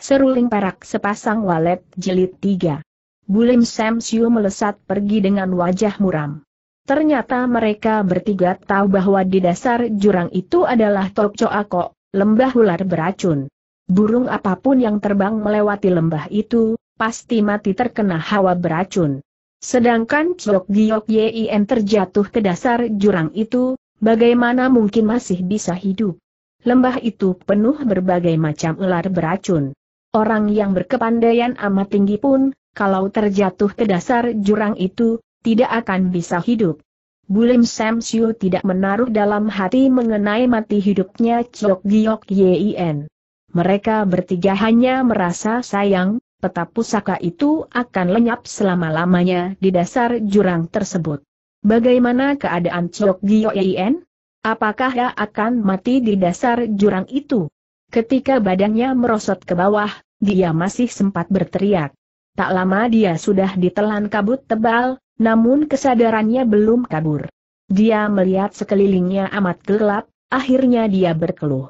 Seruling perak sepasang walet jilid tiga. Bulim Sam Siu melesat pergi dengan wajah muram. Ternyata mereka bertiga tahu bahwa di dasar jurang itu adalah Tok Ako, lembah ular beracun. Burung apapun yang terbang melewati lembah itu, pasti mati terkena hawa beracun. Sedangkan Chok Giok Yien terjatuh ke dasar jurang itu, bagaimana mungkin masih bisa hidup? Lembah itu penuh berbagai macam ular beracun. Orang yang berkepandaian amat tinggi pun, kalau terjatuh ke dasar jurang itu, tidak akan bisa hidup. Bulim Sam Siu tidak menaruh dalam hati mengenai mati hidupnya Chok Giok Yien. Mereka bertiga hanya merasa sayang, peta pusaka itu akan lenyap selama-lamanya di dasar jurang tersebut. Bagaimana keadaan Chok Giok Yien? Apakah dia akan mati di dasar jurang itu? Ketika badannya merosot ke bawah, dia masih sempat berteriak. Tak lama dia sudah ditelan kabut tebal, namun kesadarannya belum kabur. Dia melihat sekelilingnya amat gelap, akhirnya dia berkeluh.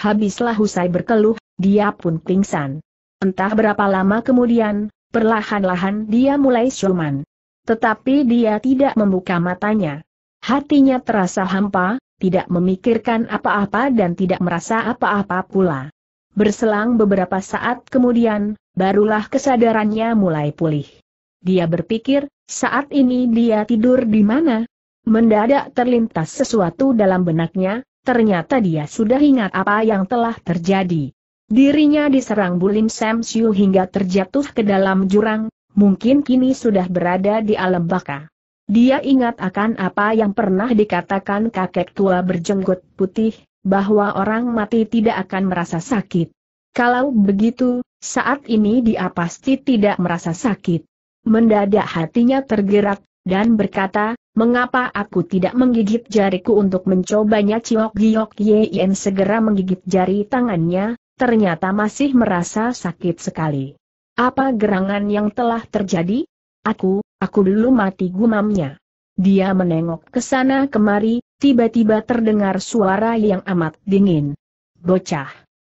Habislah usai berkeluh, dia pun pingsan. Entah berapa lama kemudian, perlahan-lahan dia mulai siuman. Tetapi dia tidak membuka matanya. Hatinya terasa hampa, tidak memikirkan apa-apa dan tidak merasa apa-apa pula. Berselang beberapa saat kemudian, barulah kesadarannya mulai pulih. Dia berpikir, saat ini dia tidur di mana? Mendadak terlintas sesuatu dalam benaknya, ternyata dia sudah ingat apa yang telah terjadi. Dirinya diserang Bulim Sam Siu hingga terjatuh ke dalam jurang, mungkin kini sudah berada di alam baka. Dia ingat akan apa yang pernah dikatakan kakek tua berjenggot putih, bahwa orang mati tidak akan merasa sakit. Kalau begitu, saat ini dia pasti tidak merasa sakit. Mendadak hatinya tergerak, dan berkata, mengapa aku tidak menggigit jariku untuk mencobanya Ciok Giok Yen segera menggigit jari tangannya, ternyata masih merasa sakit sekali. Apa gerangan yang telah terjadi? Aku, Aku dulu mati gumamnya. Dia menengok ke sana kemari, tiba-tiba terdengar suara yang amat dingin. Bocah.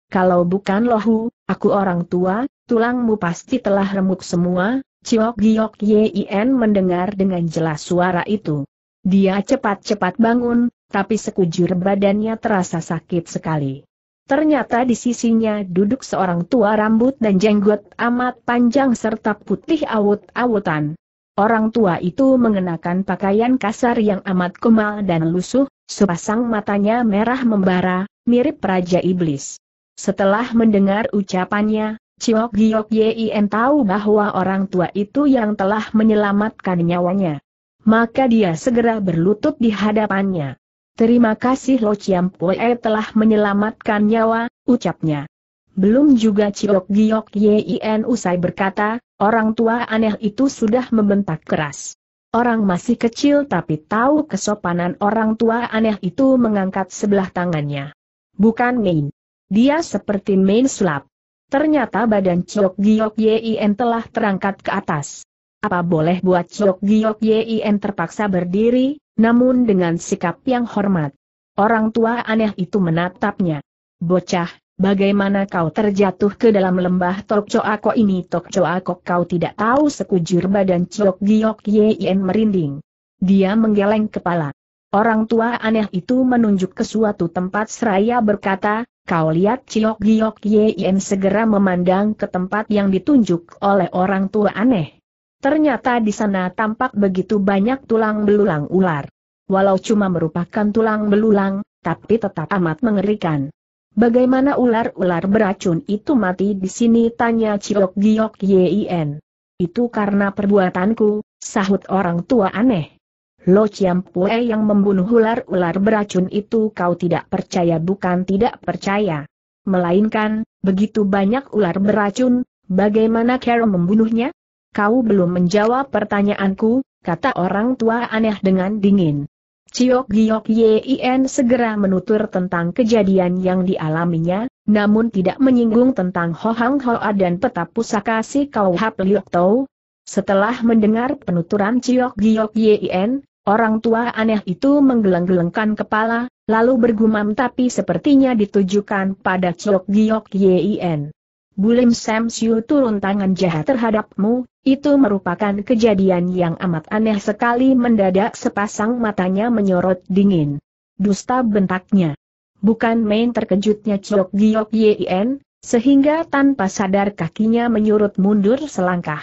Kalau bukan lohu, aku orang tua, tulangmu pasti telah remuk semua, Ciok Giok Yin mendengar dengan jelas suara itu. Dia cepat-cepat bangun, tapi sekujur badannya terasa sakit sekali. Ternyata di sisinya duduk seorang tua rambut dan jenggot amat panjang serta putih awut-awutan. Orang tua itu mengenakan pakaian kasar yang amat kumal dan lusuh, sepasang matanya merah membara, mirip Raja Iblis. Setelah mendengar ucapannya, Ciok Giok Yin tahu bahwa orang tua itu yang telah menyelamatkan nyawanya. Maka dia segera berlutut di hadapannya. Terima kasih Lo Chiam Pue telah menyelamatkan nyawa, ucapnya. Belum juga Ciok Giok Yin usai berkata, Orang tua aneh itu sudah membentak keras. Orang masih kecil tapi tahu kesopanan orang tua aneh itu mengangkat sebelah tangannya. Bukan main. Dia seperti main sulap. Ternyata badan Chok Giok Yien telah terangkat ke atas. Apa boleh buat Chok Giok Yien terpaksa berdiri, namun dengan sikap yang hormat. Orang tua aneh itu menatapnya. Bocah, Bagaimana kau terjatuh ke dalam lembah Tok Choako ini Tok Choako kau tidak tahu sekujur badan Chok Giok Yen merinding. Dia menggeleng kepala. Orang tua aneh itu menunjuk ke suatu tempat seraya berkata, kau lihat Chok Giok Yen segera memandang ke tempat yang ditunjuk oleh orang tua aneh. Ternyata di sana tampak begitu banyak tulang belulang ular. Walau cuma merupakan tulang belulang, tapi tetap amat mengerikan. Bagaimana ular-ular beracun itu mati di sini? Tanya Ciok Giok Yin. Itu karena perbuatanku, sahut orang tua aneh. Lo Chiam Pue yang membunuh ular-ular beracun itu kau tidak percaya bukan tidak percaya. Melainkan, begitu banyak ular beracun, bagaimana Carol membunuhnya? Kau belum menjawab pertanyaanku, kata orang tua aneh dengan dingin. Ciok Giok Yin segera menutur tentang kejadian yang dialaminya, namun tidak menyinggung tentang Ho Hang Hoa dan peta pusaka si Kau Hap Liok Tau. Setelah mendengar penuturan Ciok Giok Yin, orang tua aneh itu menggeleng-gelengkan kepala, lalu bergumam tapi sepertinya ditujukan pada Ciok Giok Yin. Bulim Siu turun tangan jahat terhadapmu, itu merupakan kejadian yang amat aneh sekali mendadak sepasang matanya menyorot dingin. Dusta bentaknya. Bukan main terkejutnya Chok Giok Yien, sehingga tanpa sadar kakinya menyurut mundur selangkah.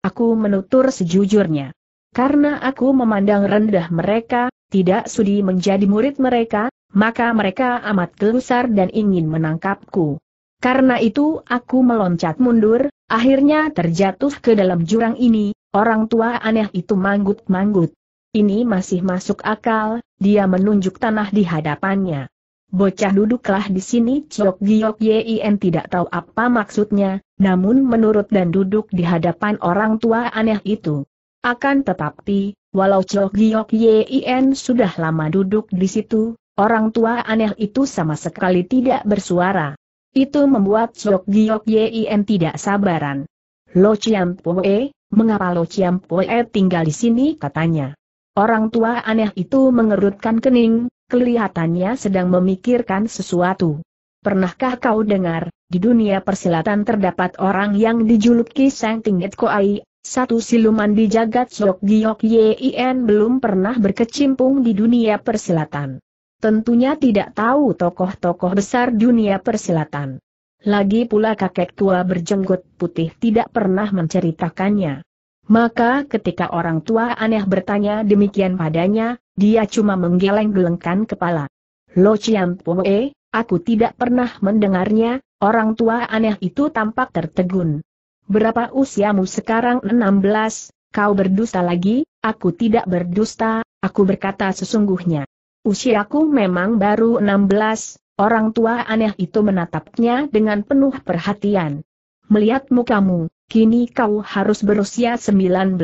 Aku menutur sejujurnya. Karena aku memandang rendah mereka, tidak sudi menjadi murid mereka, maka mereka amat gelusar dan ingin menangkapku. Karena itu aku meloncat mundur, akhirnya terjatuh ke dalam jurang ini, orang tua aneh itu manggut-manggut. Ini masih masuk akal, dia menunjuk tanah di hadapannya. Bocah duduklah di sini Ciok Giok Yin tidak tahu apa maksudnya, namun menurut dan duduk di hadapan orang tua aneh itu. Akan tetapi, walau Ciok Giok Yin sudah lama duduk di situ, orang tua aneh itu sama sekali tidak bersuara. Itu membuat Sok Giok Yin tidak sabaran. Lo Chiam Poe, mengapa Lo Chiam Poe tinggal di sini katanya. Orang tua aneh itu mengerutkan kening, kelihatannya sedang memikirkan sesuatu. Pernahkah kau dengar, di dunia persilatan terdapat orang yang dijuluki Sang Tingit Koai, satu siluman di jagat Sok Giok Yin belum pernah berkecimpung di dunia persilatan tentunya tidak tahu tokoh-tokoh besar dunia persilatan. Lagi pula kakek tua berjenggot putih tidak pernah menceritakannya. Maka ketika orang tua aneh bertanya demikian padanya, dia cuma menggeleng-gelengkan kepala. Lo Chiam Poe, aku tidak pernah mendengarnya, orang tua aneh itu tampak tertegun. Berapa usiamu sekarang 16, kau berdusta lagi, aku tidak berdusta, aku berkata sesungguhnya. Usiaku memang baru 16, orang tua aneh itu menatapnya dengan penuh perhatian. Melihat mukamu, kini kau harus berusia 19,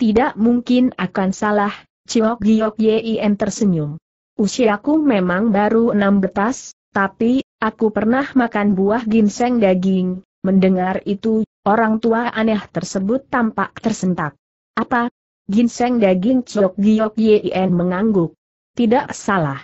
tidak mungkin akan salah, Ciok Giok Yien tersenyum. Usiaku memang baru 6 betas, tapi, aku pernah makan buah ginseng daging, mendengar itu, orang tua aneh tersebut tampak tersentak. Apa? Ginseng daging Ciok Giok Yien mengangguk. Tidak salah.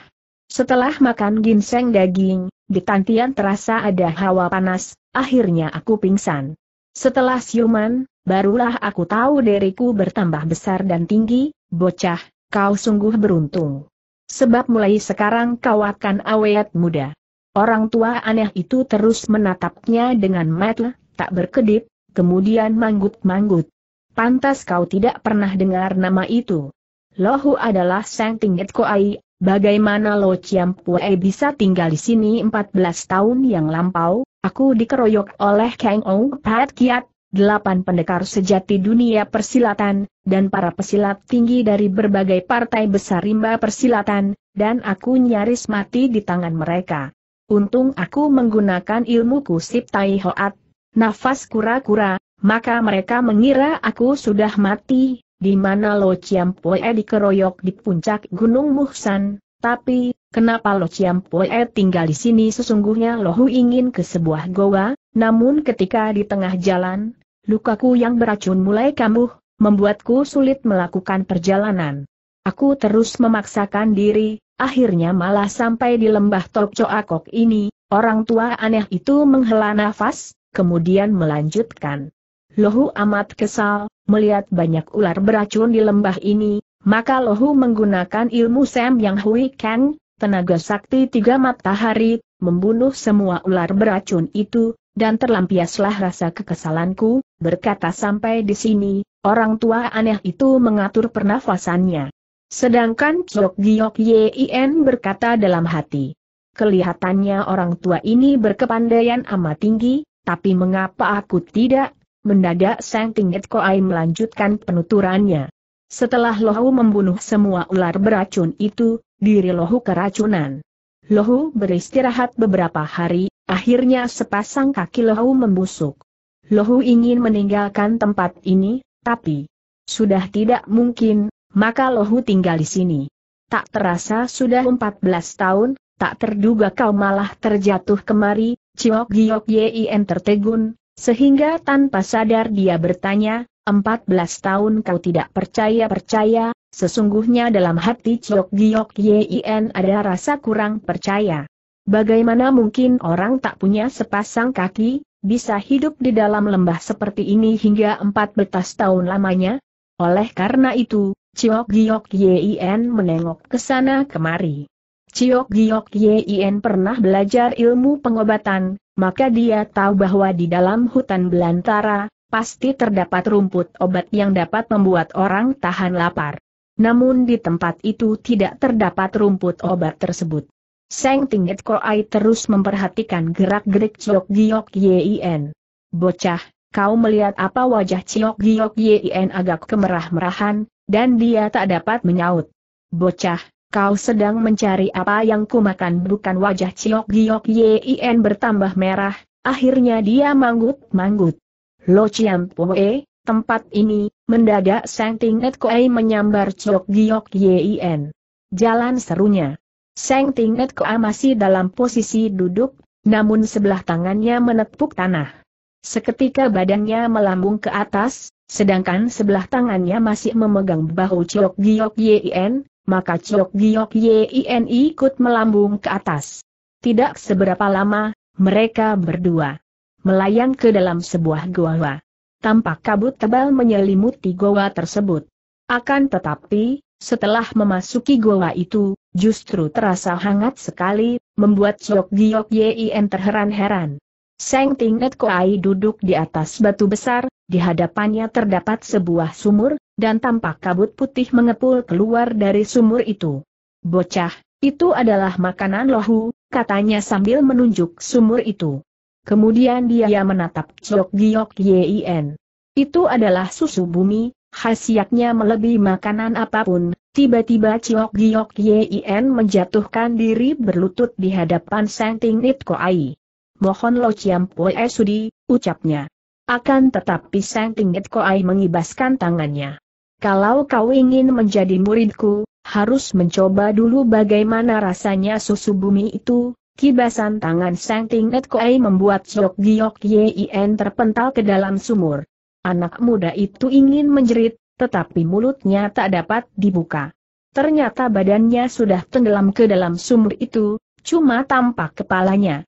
Setelah makan ginseng daging, di tantian terasa ada hawa panas, akhirnya aku pingsan. Setelah siuman, barulah aku tahu diriku bertambah besar dan tinggi, bocah, kau sungguh beruntung. Sebab mulai sekarang kau akan awet muda. Orang tua aneh itu terus menatapnya dengan mata tak berkedip, kemudian manggut-manggut. Pantas kau tidak pernah dengar nama itu. Lohu adalah Sang Tingit Koai, bagaimana Lo Chiam Pue bisa tinggal di sini 14 tahun yang lampau, aku dikeroyok oleh Kang Ong Pat Kiat, delapan pendekar sejati dunia persilatan, dan para pesilat tinggi dari berbagai partai besar rimba persilatan, dan aku nyaris mati di tangan mereka. Untung aku menggunakan ilmuku sip tai hoat, nafas kura-kura, maka mereka mengira aku sudah mati, di mana Lo Chiam Chiampoe dikeroyok di puncak Gunung Muhsan, tapi, kenapa Lo Chiam Chiampoe tinggal di sini sesungguhnya Lohu ingin ke sebuah goa, namun ketika di tengah jalan, lukaku yang beracun mulai kambuh, membuatku sulit melakukan perjalanan. Aku terus memaksakan diri, akhirnya malah sampai di lembah Akok ini, orang tua aneh itu menghela nafas, kemudian melanjutkan. Lohu amat kesal, melihat banyak ular beracun di lembah ini, maka Lohu menggunakan ilmu Sam yang Hui Kang, tenaga sakti tiga matahari, membunuh semua ular beracun itu, dan terlampiaslah rasa kekesalanku, berkata sampai di sini, orang tua aneh itu mengatur pernafasannya. Sedangkan Chok Giok Yin berkata dalam hati. Kelihatannya orang tua ini berkepandaian amat tinggi, tapi mengapa aku tidak, mendadak Sang Tingit Koai melanjutkan penuturannya. Setelah Lohu membunuh semua ular beracun itu, diri Lohu keracunan. Lohu beristirahat beberapa hari, akhirnya sepasang kaki Lohu membusuk. Lohu ingin meninggalkan tempat ini, tapi sudah tidak mungkin, maka Lohu tinggal di sini. Tak terasa sudah 14 tahun, tak terduga kau malah terjatuh kemari, Ciok Giok Yien tertegun, sehingga tanpa sadar dia bertanya, empat belas tahun kau tidak percaya-percaya, sesungguhnya dalam hati Chok Giok Yin ada rasa kurang percaya. Bagaimana mungkin orang tak punya sepasang kaki, bisa hidup di dalam lembah seperti ini hingga empat belas tahun lamanya? Oleh karena itu, Ciok Giok Yin menengok ke sana kemari. Ciok Giok Yin pernah belajar ilmu pengobatan, maka dia tahu bahwa di dalam hutan belantara, pasti terdapat rumput obat yang dapat membuat orang tahan lapar. Namun di tempat itu tidak terdapat rumput obat tersebut. Seng Tingit Koai terus memperhatikan gerak-gerik Ciok Giok Yin. Bocah, kau melihat apa wajah Ciok Giok Yin agak kemerah-merahan, dan dia tak dapat menyaut. Bocah, kau sedang mencari apa yang kumakan bukan wajah Ciok Giok Yin bertambah merah, akhirnya dia manggut-manggut. Lo Chiam Poe, tempat ini, mendadak Seng Tinget Koe menyambar Ciok Giok Yin. Jalan serunya. Seng Tinget Koe masih dalam posisi duduk, namun sebelah tangannya menepuk tanah. Seketika badannya melambung ke atas, sedangkan sebelah tangannya masih memegang bahu Ciok Giok Yin, maka Chok Giok Yin ikut melambung ke atas. Tidak seberapa lama, mereka berdua melayang ke dalam sebuah goa. Tampak kabut tebal menyelimuti goa tersebut. Akan tetapi, setelah memasuki goa itu, justru terasa hangat sekali, membuat Chok Giok Yin terheran-heran. Seng Tingnet Koai duduk di atas batu besar, di hadapannya terdapat sebuah sumur, dan tampak kabut putih mengepul keluar dari sumur itu. Bocah, itu adalah makanan lohu, katanya sambil menunjuk sumur itu. Kemudian dia menatap Chok Giok Yin. Itu adalah susu bumi, khasiatnya melebihi makanan apapun. Tiba-tiba Chok Giok Yin menjatuhkan diri berlutut di hadapan Sang Ting Nit Koai. Mohon lo ciam sudi, ucapnya. Akan tetapi Sang Ting Nit Koai mengibaskan tangannya. Kalau kau ingin menjadi muridku, harus mencoba dulu bagaimana rasanya susu bumi itu. Kibasan tangan Sang Net Koei membuat Jok Giok Yin terpental ke dalam sumur. Anak muda itu ingin menjerit, tetapi mulutnya tak dapat dibuka. Ternyata badannya sudah tenggelam ke dalam sumur itu, cuma tampak kepalanya.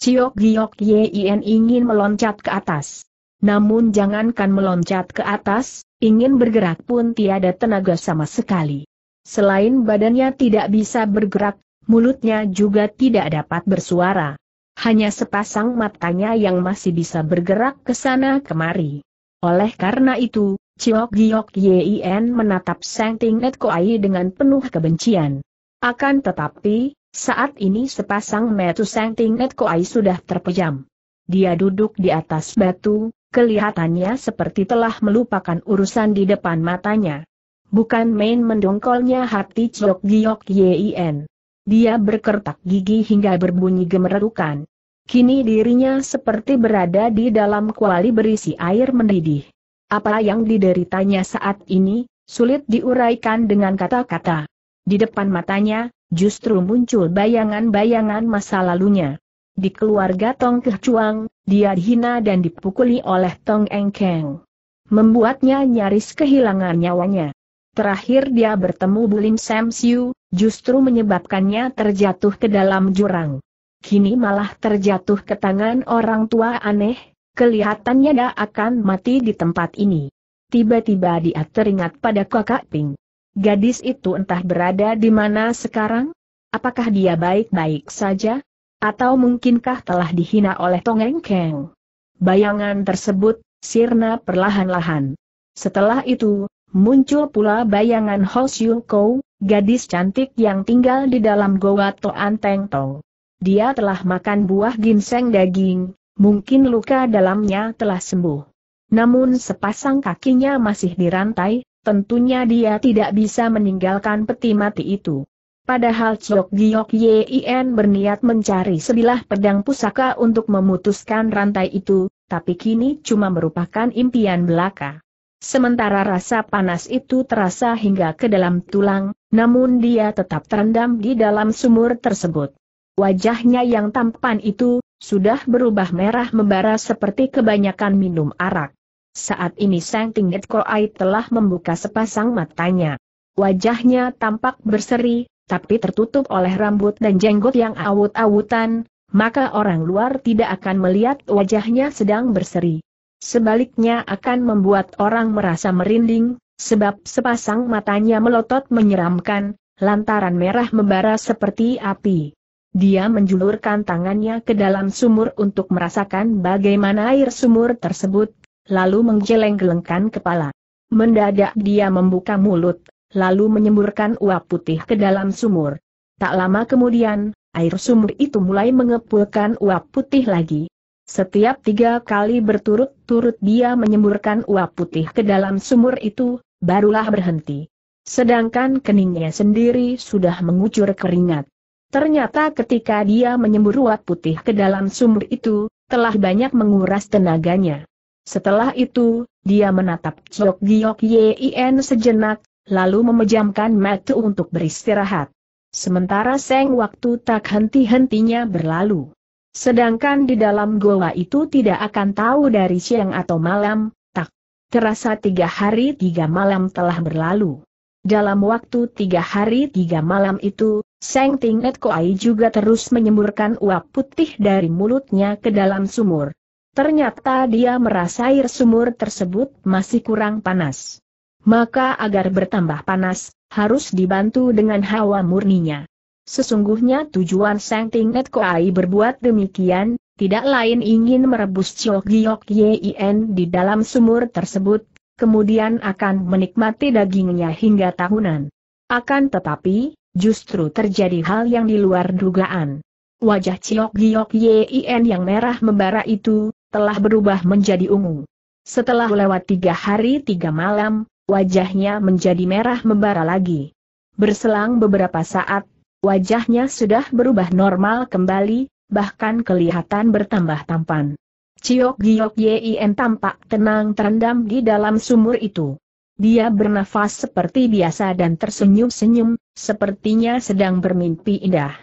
Ciok Giok Yin ingin meloncat ke atas. Namun jangankan meloncat ke atas, ingin bergerak pun tiada tenaga sama sekali. Selain badannya tidak bisa bergerak, mulutnya juga tidak dapat bersuara. Hanya sepasang matanya yang masih bisa bergerak ke sana kemari. Oleh karena itu, Ciok Giok Yin menatap Sang Ting Net Koai dengan penuh kebencian. Akan tetapi, saat ini sepasang metu Sang Ting Net Koai sudah terpejam. Dia duduk di atas batu, Kelihatannya seperti telah melupakan urusan di depan matanya. Bukan main mendongkolnya hati Chok Giok Yien. Dia berkertak gigi hingga berbunyi gemerukan. Kini dirinya seperti berada di dalam kuali berisi air mendidih. Apa yang dideritanya saat ini, sulit diuraikan dengan kata-kata. Di depan matanya, justru muncul bayangan-bayangan masa lalunya. Di keluarga Tong Chuang, dia dihina dan dipukuli oleh Tong Engkeng. Membuatnya nyaris kehilangan nyawanya. Terakhir dia bertemu Bulim Sam Siu, justru menyebabkannya terjatuh ke dalam jurang. Kini malah terjatuh ke tangan orang tua aneh, kelihatannya dia akan mati di tempat ini. Tiba-tiba dia teringat pada kakak Ping. Gadis itu entah berada di mana sekarang? Apakah dia baik-baik saja? Atau mungkinkah telah dihina oleh Tongeng Keng? Bayangan tersebut, sirna perlahan-lahan. Setelah itu, muncul pula bayangan Ho Siu Kou, gadis cantik yang tinggal di dalam goa Toan Teng Tong. Dia telah makan buah ginseng daging, mungkin luka dalamnya telah sembuh. Namun sepasang kakinya masih dirantai, tentunya dia tidak bisa meninggalkan peti mati itu. Padahal Chok Giok Yin berniat mencari sebilah pedang pusaka untuk memutuskan rantai itu, tapi kini cuma merupakan impian belaka. Sementara rasa panas itu terasa hingga ke dalam tulang, namun dia tetap terendam di dalam sumur tersebut. Wajahnya yang tampan itu, sudah berubah merah membara seperti kebanyakan minum arak. Saat ini Sang Tingit Koai telah membuka sepasang matanya. Wajahnya tampak berseri, tapi tertutup oleh rambut dan jenggot yang awut-awutan, maka orang luar tidak akan melihat wajahnya sedang berseri. Sebaliknya akan membuat orang merasa merinding, sebab sepasang matanya melotot menyeramkan, lantaran merah membara seperti api. Dia menjulurkan tangannya ke dalam sumur untuk merasakan bagaimana air sumur tersebut, lalu menggeleng-gelengkan kepala. Mendadak dia membuka mulut, lalu menyemburkan uap putih ke dalam sumur. Tak lama kemudian, air sumur itu mulai mengepulkan uap putih lagi. Setiap tiga kali berturut-turut dia menyemburkan uap putih ke dalam sumur itu, barulah berhenti. Sedangkan keningnya sendiri sudah mengucur keringat. Ternyata ketika dia menyembur uap putih ke dalam sumur itu, telah banyak menguras tenaganya. Setelah itu, dia menatap Chok Giok Yien sejenak, lalu memejamkan mata untuk beristirahat. Sementara seng waktu tak henti-hentinya berlalu. Sedangkan di dalam goa itu tidak akan tahu dari siang atau malam, tak terasa tiga hari tiga malam telah berlalu. Dalam waktu tiga hari tiga malam itu, Seng Tingnet Koai juga terus menyemburkan uap putih dari mulutnya ke dalam sumur. Ternyata dia merasa air sumur tersebut masih kurang panas. Maka agar bertambah panas, harus dibantu dengan hawa murninya. Sesungguhnya tujuan Ting Net Koai berbuat demikian, tidak lain ingin merebus Ciok Giok Yin di dalam sumur tersebut, kemudian akan menikmati dagingnya hingga tahunan. Akan tetapi, justru terjadi hal yang di luar dugaan. Wajah Ciok Giok Yin yang merah membara itu, telah berubah menjadi ungu. Setelah lewat tiga hari tiga malam, wajahnya menjadi merah membara lagi. Berselang beberapa saat, wajahnya sudah berubah normal kembali, bahkan kelihatan bertambah tampan. Ciok Giok Yin tampak tenang terendam di dalam sumur itu. Dia bernafas seperti biasa dan tersenyum-senyum, sepertinya sedang bermimpi indah.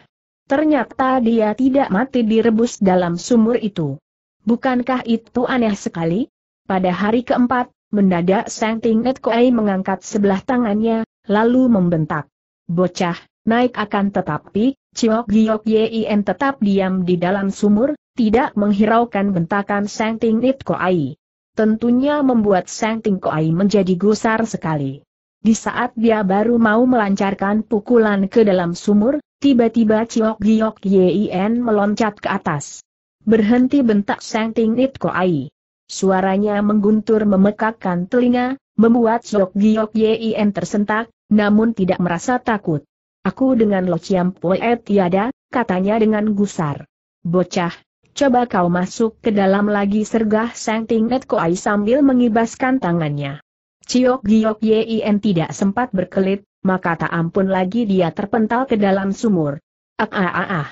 Ternyata dia tidak mati direbus dalam sumur itu. Bukankah itu aneh sekali? Pada hari keempat, Mendadak Sang Ting Net Koei mengangkat sebelah tangannya, lalu membentak. Bocah, naik akan tetapi, Ciok Giok Yin tetap diam di dalam sumur, tidak menghiraukan bentakan Sang Ting Net Koei. Tentunya membuat Sang Ting Koei menjadi gusar sekali. Di saat dia baru mau melancarkan pukulan ke dalam sumur, tiba-tiba Ciok Giok Yin meloncat ke atas. Berhenti bentak Sang Ting Net Koei. Suaranya mengguntur memekakkan telinga, membuat Sok Giok Yien tersentak, namun tidak merasa takut. Aku dengan Lo Chiam Poe tiada, katanya dengan gusar. Bocah, coba kau masuk ke dalam lagi sergah Sang Net Koai sambil mengibaskan tangannya. Ciok Giok Yien tidak sempat berkelit, maka tak ampun lagi dia terpental ke dalam sumur. Ah ah ah ah. ah.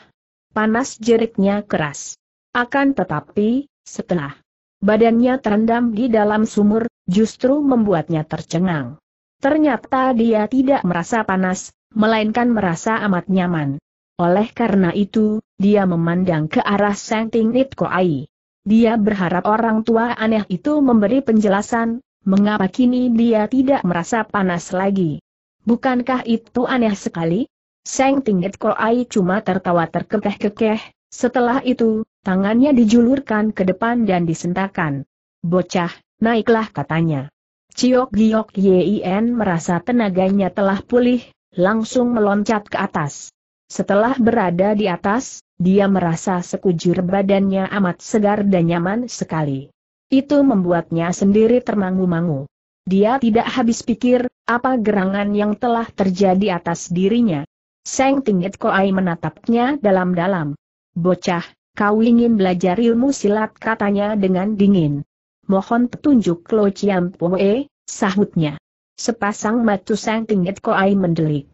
Panas jeriknya keras. Akan tetapi, setelah badannya terendam di dalam sumur, justru membuatnya tercengang. Ternyata dia tidak merasa panas, melainkan merasa amat nyaman. Oleh karena itu, dia memandang ke arah Sengting Nit Koai. Dia berharap orang tua aneh itu memberi penjelasan, mengapa kini dia tidak merasa panas lagi. Bukankah itu aneh sekali? Sengting Nit Koai cuma tertawa terkekeh-kekeh, setelah itu, tangannya dijulurkan ke depan dan disentakan. Bocah, naiklah katanya. Ciok Giok Yin merasa tenaganya telah pulih, langsung meloncat ke atas. Setelah berada di atas, dia merasa sekujur badannya amat segar dan nyaman sekali. Itu membuatnya sendiri termangu-mangu. Dia tidak habis pikir, apa gerangan yang telah terjadi atas dirinya. Seng Tingit Koai menatapnya dalam-dalam. Bocah, Kau ingin belajar ilmu silat katanya dengan dingin. Mohon petunjuk Lo Chiam Poe, sahutnya. Sepasang matu sang tingit koai mendelik.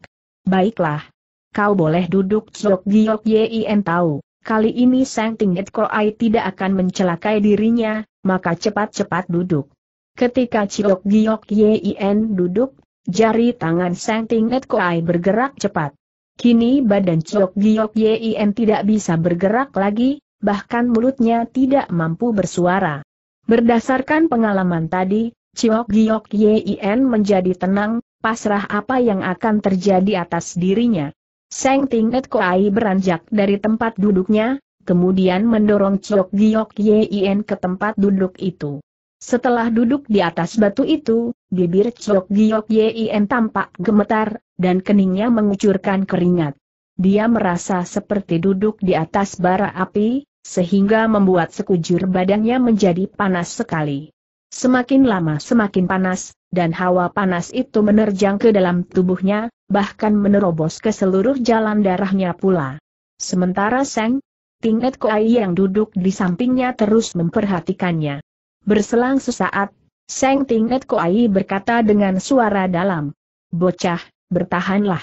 Baiklah. Kau boleh duduk Sok Giok yien tahu. Kali ini sang tingit koai tidak akan mencelakai dirinya, maka cepat-cepat duduk. Ketika Ciok Giok yien duduk, jari tangan sang tingit koai bergerak cepat. Kini badan Chok Giok Yin tidak bisa bergerak lagi, bahkan mulutnya tidak mampu bersuara. Berdasarkan pengalaman tadi, Chok Giok Yin menjadi tenang, pasrah apa yang akan terjadi atas dirinya. Seng Tinget Koai beranjak dari tempat duduknya, kemudian mendorong Chok Giok Yin ke tempat duduk itu. Setelah duduk di atas batu itu, bibir Chok Giok Yin tampak gemetar, dan keningnya mengucurkan keringat. Dia merasa seperti duduk di atas bara api, sehingga membuat sekujur badannya menjadi panas sekali. Semakin lama semakin panas, dan hawa panas itu menerjang ke dalam tubuhnya, bahkan menerobos ke seluruh jalan darahnya pula. Sementara Seng, Tinget Koai yang duduk di sampingnya terus memperhatikannya. Berselang sesaat, Seng Tinget Koai berkata dengan suara dalam, Bocah, bertahanlah.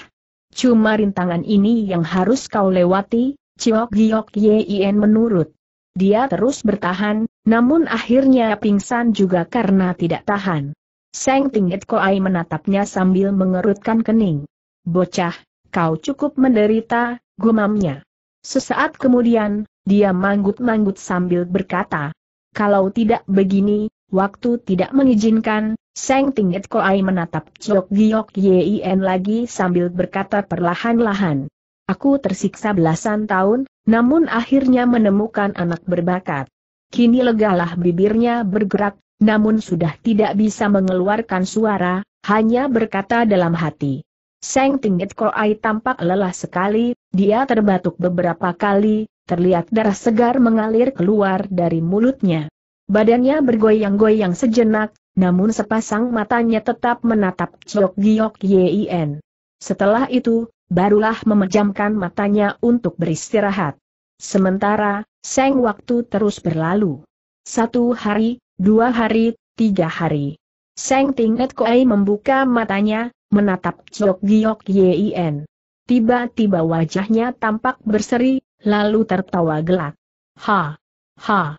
Cuma rintangan ini yang harus kau lewati, Ciok Giok Yien menurut. Dia terus bertahan, namun akhirnya pingsan juga karena tidak tahan. Seng Tingit Koai menatapnya sambil mengerutkan kening. Bocah, kau cukup menderita, gumamnya. Sesaat kemudian, dia manggut-manggut sambil berkata, kalau tidak begini, Waktu tidak mengizinkan, Seng Tingit Koai menatap Chok Giok Yin lagi sambil berkata perlahan-lahan. Aku tersiksa belasan tahun, namun akhirnya menemukan anak berbakat. Kini legalah bibirnya bergerak, namun sudah tidak bisa mengeluarkan suara, hanya berkata dalam hati. Seng Tingit Koai tampak lelah sekali, dia terbatuk beberapa kali, terlihat darah segar mengalir keluar dari mulutnya. Badannya bergoyang-goyang sejenak, namun sepasang matanya tetap menatap Chok Giok Yin. Setelah itu, barulah memejamkan matanya untuk beristirahat. Sementara, seng waktu terus berlalu. Satu hari, dua hari, tiga hari. Seng Tinget Koei membuka matanya, menatap Chok Giok Yin. Tiba-tiba wajahnya tampak berseri, lalu tertawa gelak. Ha! Ha!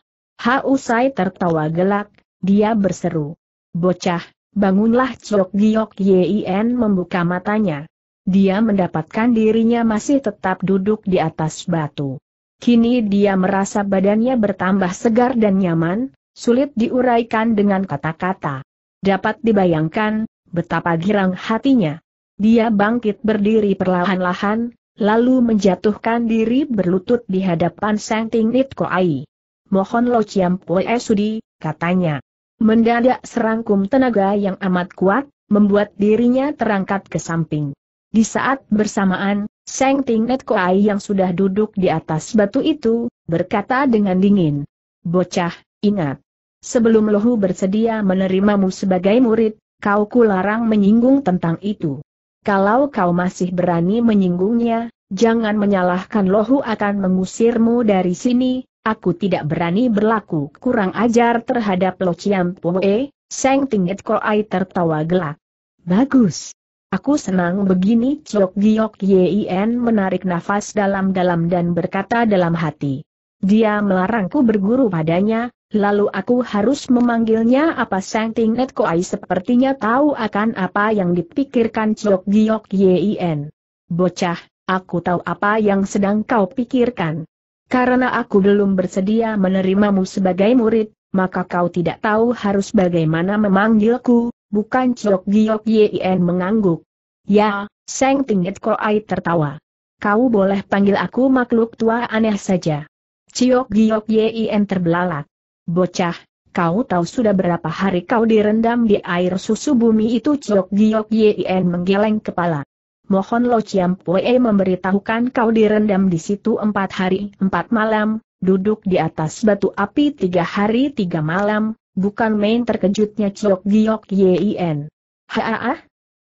Usai tertawa gelak, dia berseru. Bocah, bangunlah Chok Giok Yien membuka matanya. Dia mendapatkan dirinya masih tetap duduk di atas batu. Kini dia merasa badannya bertambah segar dan nyaman, sulit diuraikan dengan kata-kata. Dapat dibayangkan, betapa girang hatinya. Dia bangkit berdiri perlahan-lahan, lalu menjatuhkan diri berlutut di hadapan Sang Ting Nit Koai mohon Lo Ciam Pue Sudi, katanya. Mendadak serangkum tenaga yang amat kuat, membuat dirinya terangkat ke samping. Di saat bersamaan, Seng Ting Net Koai yang sudah duduk di atas batu itu, berkata dengan dingin. Bocah, ingat. Sebelum Lohu bersedia menerimamu sebagai murid, kau larang menyinggung tentang itu. Kalau kau masih berani menyinggungnya, jangan menyalahkan Lohu akan mengusirmu dari sini, Aku tidak berani berlaku kurang ajar terhadap Lo Chiam Poe, Seng Tingit Koai tertawa gelak. Bagus. Aku senang begini Chok Giok Yin menarik nafas dalam-dalam dan berkata dalam hati. Dia melarangku berguru padanya, lalu aku harus memanggilnya apa Seng Tingit Koai sepertinya tahu akan apa yang dipikirkan Chok Giok Yin. Bocah, aku tahu apa yang sedang kau pikirkan. Karena aku belum bersedia menerimamu sebagai murid, maka kau tidak tahu harus bagaimana memanggilku, bukan Ciok Giok Yien mengangguk. Ya, Seng Tingit Koai tertawa. Kau boleh panggil aku makhluk tua aneh saja. Ciok Giok Yien terbelalak. Bocah, kau tahu sudah berapa hari kau direndam di air susu bumi itu Ciok Giok Yien menggeleng kepala mohon Lo Chiam Pue memberitahukan kau direndam di situ empat hari empat malam, duduk di atas batu api tiga hari tiga malam, bukan main terkejutnya Chiok Giok Yin. Haa? Ah, ah.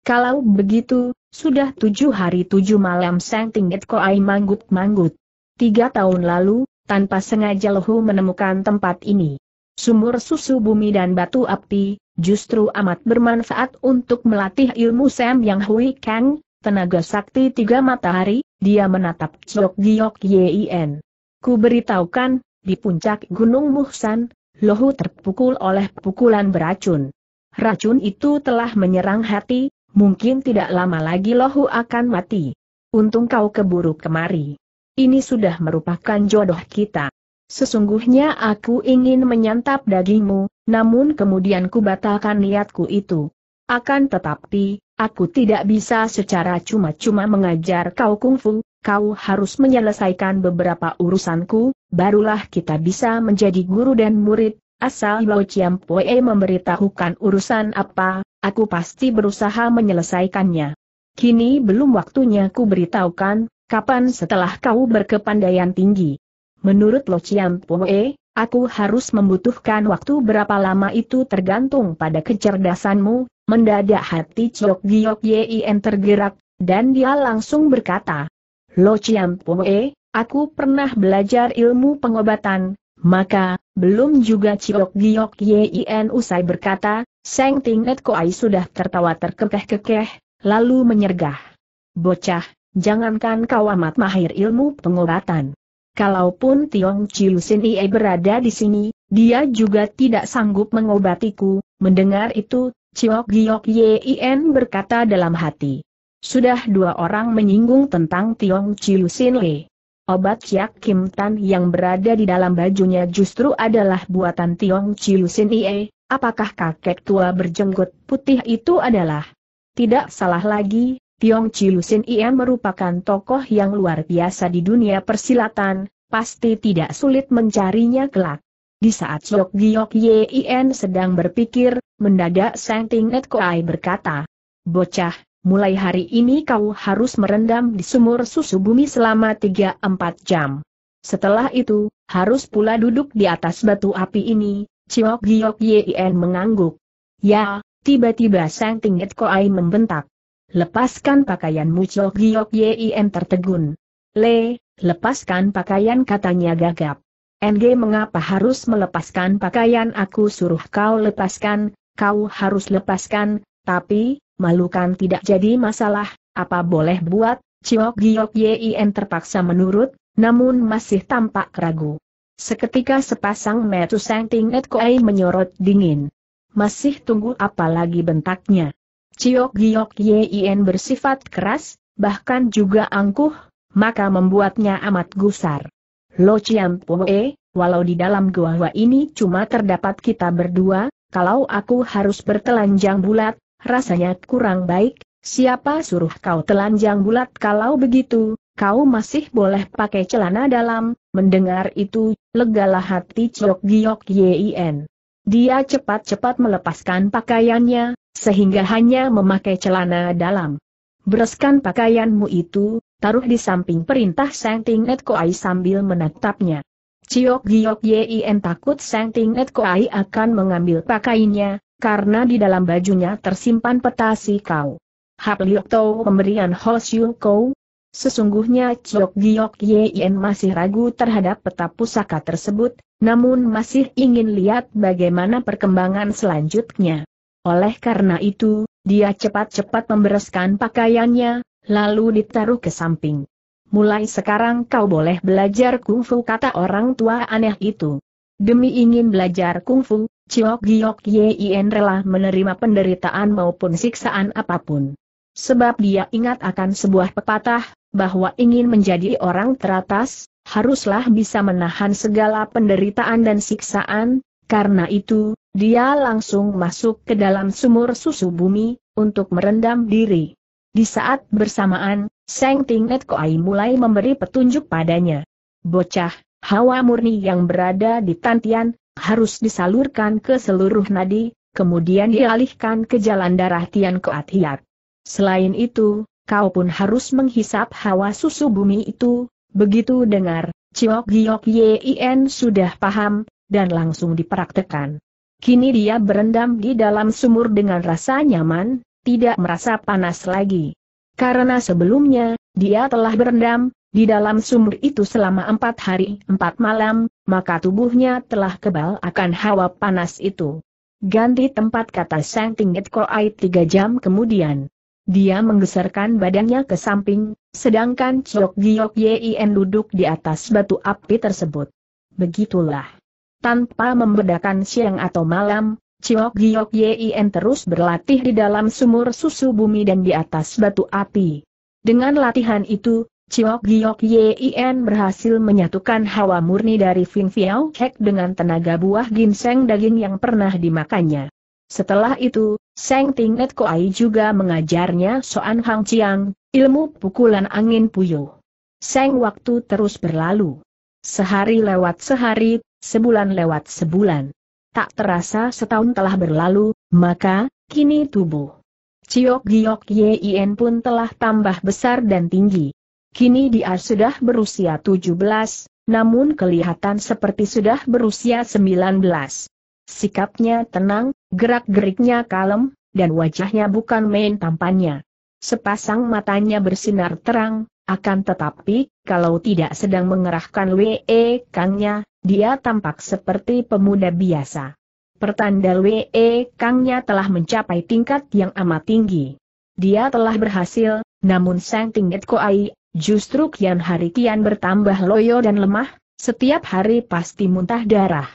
Kalau begitu, sudah tujuh hari tujuh malam Sang Tingit Koai manggut-manggut. Tiga tahun lalu, tanpa sengaja Lohu menemukan tempat ini. Sumur susu bumi dan batu api, justru amat bermanfaat untuk melatih ilmu Sam Yang Hui Kang, tenaga sakti tiga matahari, dia menatap Chok Giok Yin. Ku beritahukan, di puncak Gunung Muhsan, Lohu terpukul oleh pukulan beracun. Racun itu telah menyerang hati, mungkin tidak lama lagi Lohu akan mati. Untung kau keburu kemari. Ini sudah merupakan jodoh kita. Sesungguhnya aku ingin menyantap dagingmu, namun kemudian ku batalkan niatku itu. Akan tetapi, Aku tidak bisa secara cuma-cuma mengajar kau kungfu, kau harus menyelesaikan beberapa urusanku, barulah kita bisa menjadi guru dan murid, asal Lao Chiam Poe memberitahukan urusan apa, aku pasti berusaha menyelesaikannya. Kini belum waktunya ku beritahukan, kapan setelah kau berkepandaian tinggi. Menurut Lo Chiam Poe, aku harus membutuhkan waktu berapa lama itu tergantung pada kecerdasanmu, Mendadak hati Chok Giok Yin tergerak, dan dia langsung berkata, Lo Chiam Pue, aku pernah belajar ilmu pengobatan, maka, belum juga Chok Giok Yin usai berkata, Seng Tinget Koai sudah tertawa terkekeh-kekeh, lalu menyergah. Bocah, jangankan kau amat mahir ilmu pengobatan. Kalaupun Tiong Chiu Sin Ie berada di sini, dia juga tidak sanggup mengobatiku, mendengar itu Ciok Giok Yin berkata dalam hati. Sudah dua orang menyinggung tentang Tiong Chiu Sin Le. Obat Ciak Kim Tan yang berada di dalam bajunya justru adalah buatan Tiong Chiu Sin Ie, apakah kakek tua berjenggot putih itu adalah? Tidak salah lagi, Tiong Chiu Sin Ie merupakan tokoh yang luar biasa di dunia persilatan, pasti tidak sulit mencarinya kelak. Di saat Ciok Giok Yin sedang berpikir, Mendadak Sang Ting Koai berkata, Bocah, mulai hari ini kau harus merendam di sumur susu bumi selama 3-4 jam. Setelah itu, harus pula duduk di atas batu api ini, Ciok Giok Yien mengangguk. Ya, tiba-tiba Sang Ting Koai membentak. Lepaskan pakaianmu Ciok Giok Yien tertegun. Le, lepaskan pakaian katanya gagap. NG mengapa harus melepaskan pakaian aku suruh kau lepaskan, kau harus lepaskan, tapi, malukan tidak jadi masalah, apa boleh buat, Ciok Giok Yien terpaksa menurut, namun masih tampak ragu. Seketika sepasang metu sengting et koai menyorot dingin. Masih tunggu apa lagi bentaknya. Ciok Giok Yien bersifat keras, bahkan juga angkuh, maka membuatnya amat gusar. Lo Chiam walau di dalam gua gua ini cuma terdapat kita berdua, kalau aku harus bertelanjang bulat, rasanya kurang baik, siapa suruh kau telanjang bulat kalau begitu, kau masih boleh pakai celana dalam, mendengar itu, legalah hati Chok Giok Yin. Dia cepat-cepat melepaskan pakaiannya, sehingga hanya memakai celana dalam. Bereskan pakaianmu itu, taruh di samping perintah Sang Tingnet Koai sambil menatapnya. Ciok Giok Yim takut Sang Tinget Koai akan mengambil pakainya, karena di dalam bajunya tersimpan petasi kau. Hap Liok Tau pemberian Ho Siu Kou, Sesungguhnya Ciok Giok Yin masih ragu terhadap peta pusaka tersebut, namun masih ingin lihat bagaimana perkembangan selanjutnya. Oleh karena itu, dia cepat-cepat membereskan pakaiannya, lalu ditaruh ke samping mulai sekarang kau boleh belajar kungfu kata orang tua aneh itu. Demi ingin belajar kungfu, Ciok Giok Yien rela menerima penderitaan maupun siksaan apapun. Sebab dia ingat akan sebuah pepatah, bahwa ingin menjadi orang teratas, haruslah bisa menahan segala penderitaan dan siksaan, karena itu, dia langsung masuk ke dalam sumur susu bumi, untuk merendam diri. Di saat bersamaan, Seng Tingnet Koai mulai memberi petunjuk padanya. Bocah, hawa murni yang berada di Tantian, harus disalurkan ke seluruh nadi, kemudian dialihkan ke jalan darah Tian Koat Hiat. Selain itu, kau pun harus menghisap hawa susu bumi itu, begitu dengar, Ciok Giok Yin sudah paham, dan langsung dipraktekan. Kini dia berendam di dalam sumur dengan rasa nyaman, tidak merasa panas lagi. Karena sebelumnya, dia telah berendam, di dalam sumur itu selama empat hari empat malam, maka tubuhnya telah kebal akan hawa panas itu. Ganti tempat kata Sang Tingit Koai tiga jam kemudian. Dia menggeserkan badannya ke samping, sedangkan Chok Giok Yien duduk di atas batu api tersebut. Begitulah. Tanpa membedakan siang atau malam, Ciok Giok Yin terus berlatih di dalam sumur susu bumi dan di atas batu api. Dengan latihan itu, Ciok Giok Yin berhasil menyatukan hawa murni dari Fing Fiao Kek dengan tenaga buah ginseng daging yang pernah dimakannya. Setelah itu, Seng Ting Net Koai juga mengajarnya Soan Hang Chiang, ilmu pukulan angin puyuh. Seng waktu terus berlalu. Sehari lewat sehari, sebulan lewat sebulan. Tak terasa setahun telah berlalu, maka, kini tubuh Ciok Giok Yien pun telah tambah besar dan tinggi. Kini dia sudah berusia 17, namun kelihatan seperti sudah berusia 19. Sikapnya tenang, gerak-geriknya kalem, dan wajahnya bukan main tampannya. Sepasang matanya bersinar terang, akan tetapi, kalau tidak sedang mengerahkan WE Kangnya, dia tampak seperti pemuda biasa. Pertanda WE Kangnya telah mencapai tingkat yang amat tinggi. Dia telah berhasil, namun Sang Tinget Koai, justru kian hari kian bertambah loyo dan lemah, setiap hari pasti muntah darah.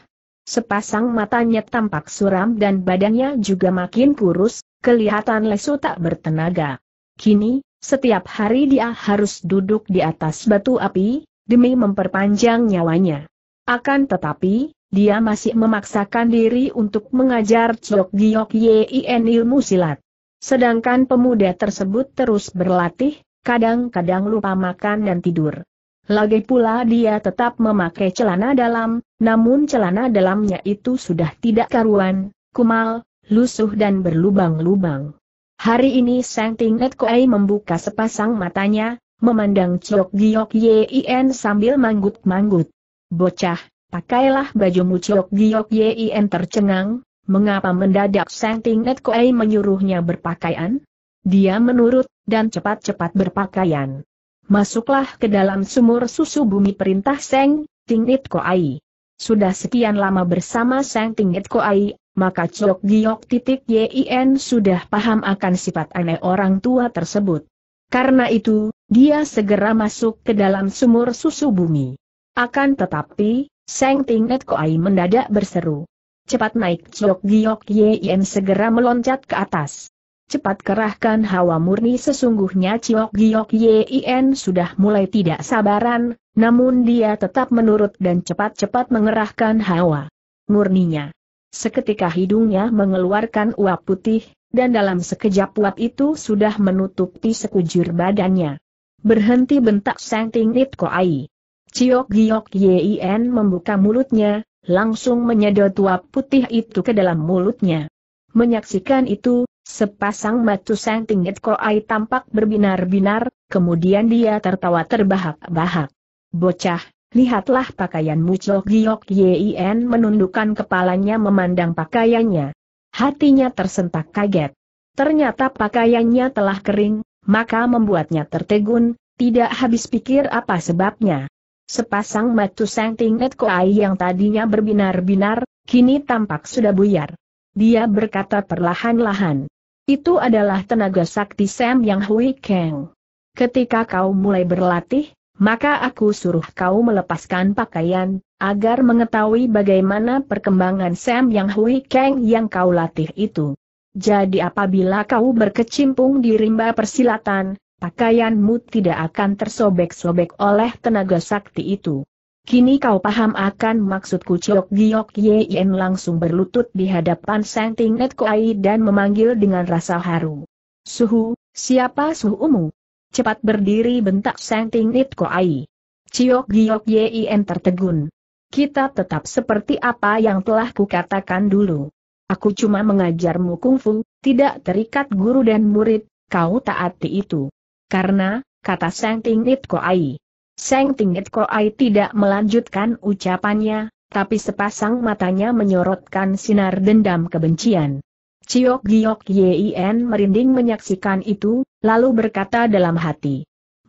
Sepasang matanya tampak suram dan badannya juga makin kurus, kelihatan lesu tak bertenaga. Kini, setiap hari dia harus duduk di atas batu api, demi memperpanjang nyawanya. Akan tetapi, dia masih memaksakan diri untuk mengajar Chok Giok Yin ilmu silat. Sedangkan pemuda tersebut terus berlatih, kadang-kadang lupa makan dan tidur. Lagi pula dia tetap memakai celana dalam, namun celana dalamnya itu sudah tidak karuan, kumal, lusuh dan berlubang-lubang. Hari ini Sang Net Koei membuka sepasang matanya, memandang Chok Giok Yin sambil manggut-manggut. Bocah, pakailah bajumu Ciok Giok Yin tercengang, mengapa mendadak Sang net Koei menyuruhnya berpakaian? Dia menurut, dan cepat-cepat berpakaian. Masuklah ke dalam sumur susu bumi perintah Seng, Tingnet Koei. Sudah sekian lama bersama Sang Tingnet Koei, maka Ciok Giok titik Yin sudah paham akan sifat aneh orang tua tersebut. Karena itu, dia segera masuk ke dalam sumur susu bumi. Akan tetapi, Seng Net Koai mendadak berseru. Cepat naik Ciok Giok Yen segera meloncat ke atas. Cepat kerahkan hawa murni sesungguhnya Ciok Giok Yen sudah mulai tidak sabaran, namun dia tetap menurut dan cepat-cepat mengerahkan hawa murninya. Seketika hidungnya mengeluarkan uap putih, dan dalam sekejap uap itu sudah menutupi sekujur badannya. Berhenti bentak Sang Net Koai. Ciok Giok Yien membuka mulutnya, langsung menyedot uap putih itu ke dalam mulutnya. Menyaksikan itu, sepasang mata sang tingkat koai tampak berbinar-binar, kemudian dia tertawa terbahak-bahak. Bocah, lihatlah pakaianmu Ciok Giok Yien menundukkan kepalanya memandang pakaiannya. Hatinya tersentak kaget. Ternyata pakaiannya telah kering, maka membuatnya tertegun, tidak habis pikir apa sebabnya. Sepasang batu net koai yang tadinya berbinar-binar, kini tampak sudah buyar. Dia berkata perlahan-lahan. Itu adalah tenaga sakti Sam yang Hui Kang. Ketika kau mulai berlatih, maka aku suruh kau melepaskan pakaian, agar mengetahui bagaimana perkembangan Sam yang Hui Kang yang kau latih itu. Jadi apabila kau berkecimpung di rimba persilatan, pakaianmu tidak akan tersobek-sobek oleh tenaga sakti itu. Kini kau paham akan maksudku Chok Giok Yen langsung berlutut di hadapan Sang Net Kuai dan memanggil dengan rasa haru. Suhu, siapa suhu suhumu? Cepat berdiri bentak Sang Net Kuai. Ciok Giok Yen tertegun. Kita tetap seperti apa yang telah kukatakan dulu. Aku cuma mengajarmu kungfu, tidak terikat guru dan murid, kau taati itu. Karena, kata Seng Tingit Koai. Seng Tingit Koai tidak melanjutkan ucapannya, tapi sepasang matanya menyorotkan sinar dendam kebencian. Ciok Giok Yien merinding menyaksikan itu, lalu berkata dalam hati.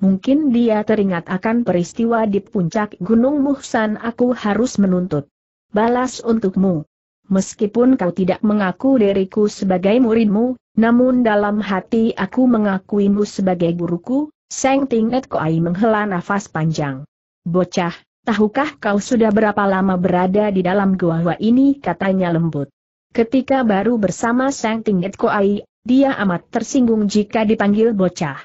Mungkin dia teringat akan peristiwa di puncak Gunung Muhsan aku harus menuntut. Balas untukmu meskipun kau tidak mengaku diriku sebagai muridmu, namun dalam hati aku mengakuimu sebagai guruku, Seng Tinget Koai menghela nafas panjang. Bocah, tahukah kau sudah berapa lama berada di dalam gua gua ini katanya lembut. Ketika baru bersama Seng Tinget Koai, dia amat tersinggung jika dipanggil bocah.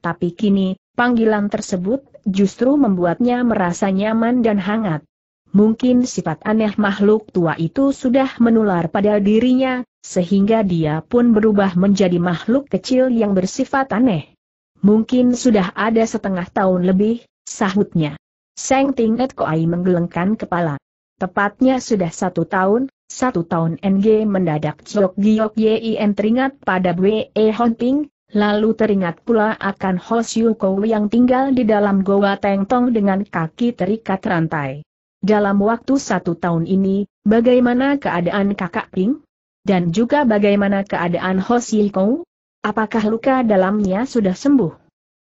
Tapi kini, panggilan tersebut justru membuatnya merasa nyaman dan hangat. Mungkin sifat aneh makhluk tua itu sudah menular pada dirinya, sehingga dia pun berubah menjadi makhluk kecil yang bersifat aneh. Mungkin sudah ada setengah tahun lebih, sahutnya. Seng Tinget Koai menggelengkan kepala. Tepatnya sudah satu tahun, satu tahun NG mendadak Jok Giok Yien teringat pada Bwe Honping, lalu teringat pula akan Siu Kou yang tinggal di dalam goa Tong dengan kaki terikat rantai. Dalam waktu satu tahun ini, bagaimana keadaan kakak Ping? Dan juga bagaimana keadaan Ho Kong? Apakah luka dalamnya sudah sembuh?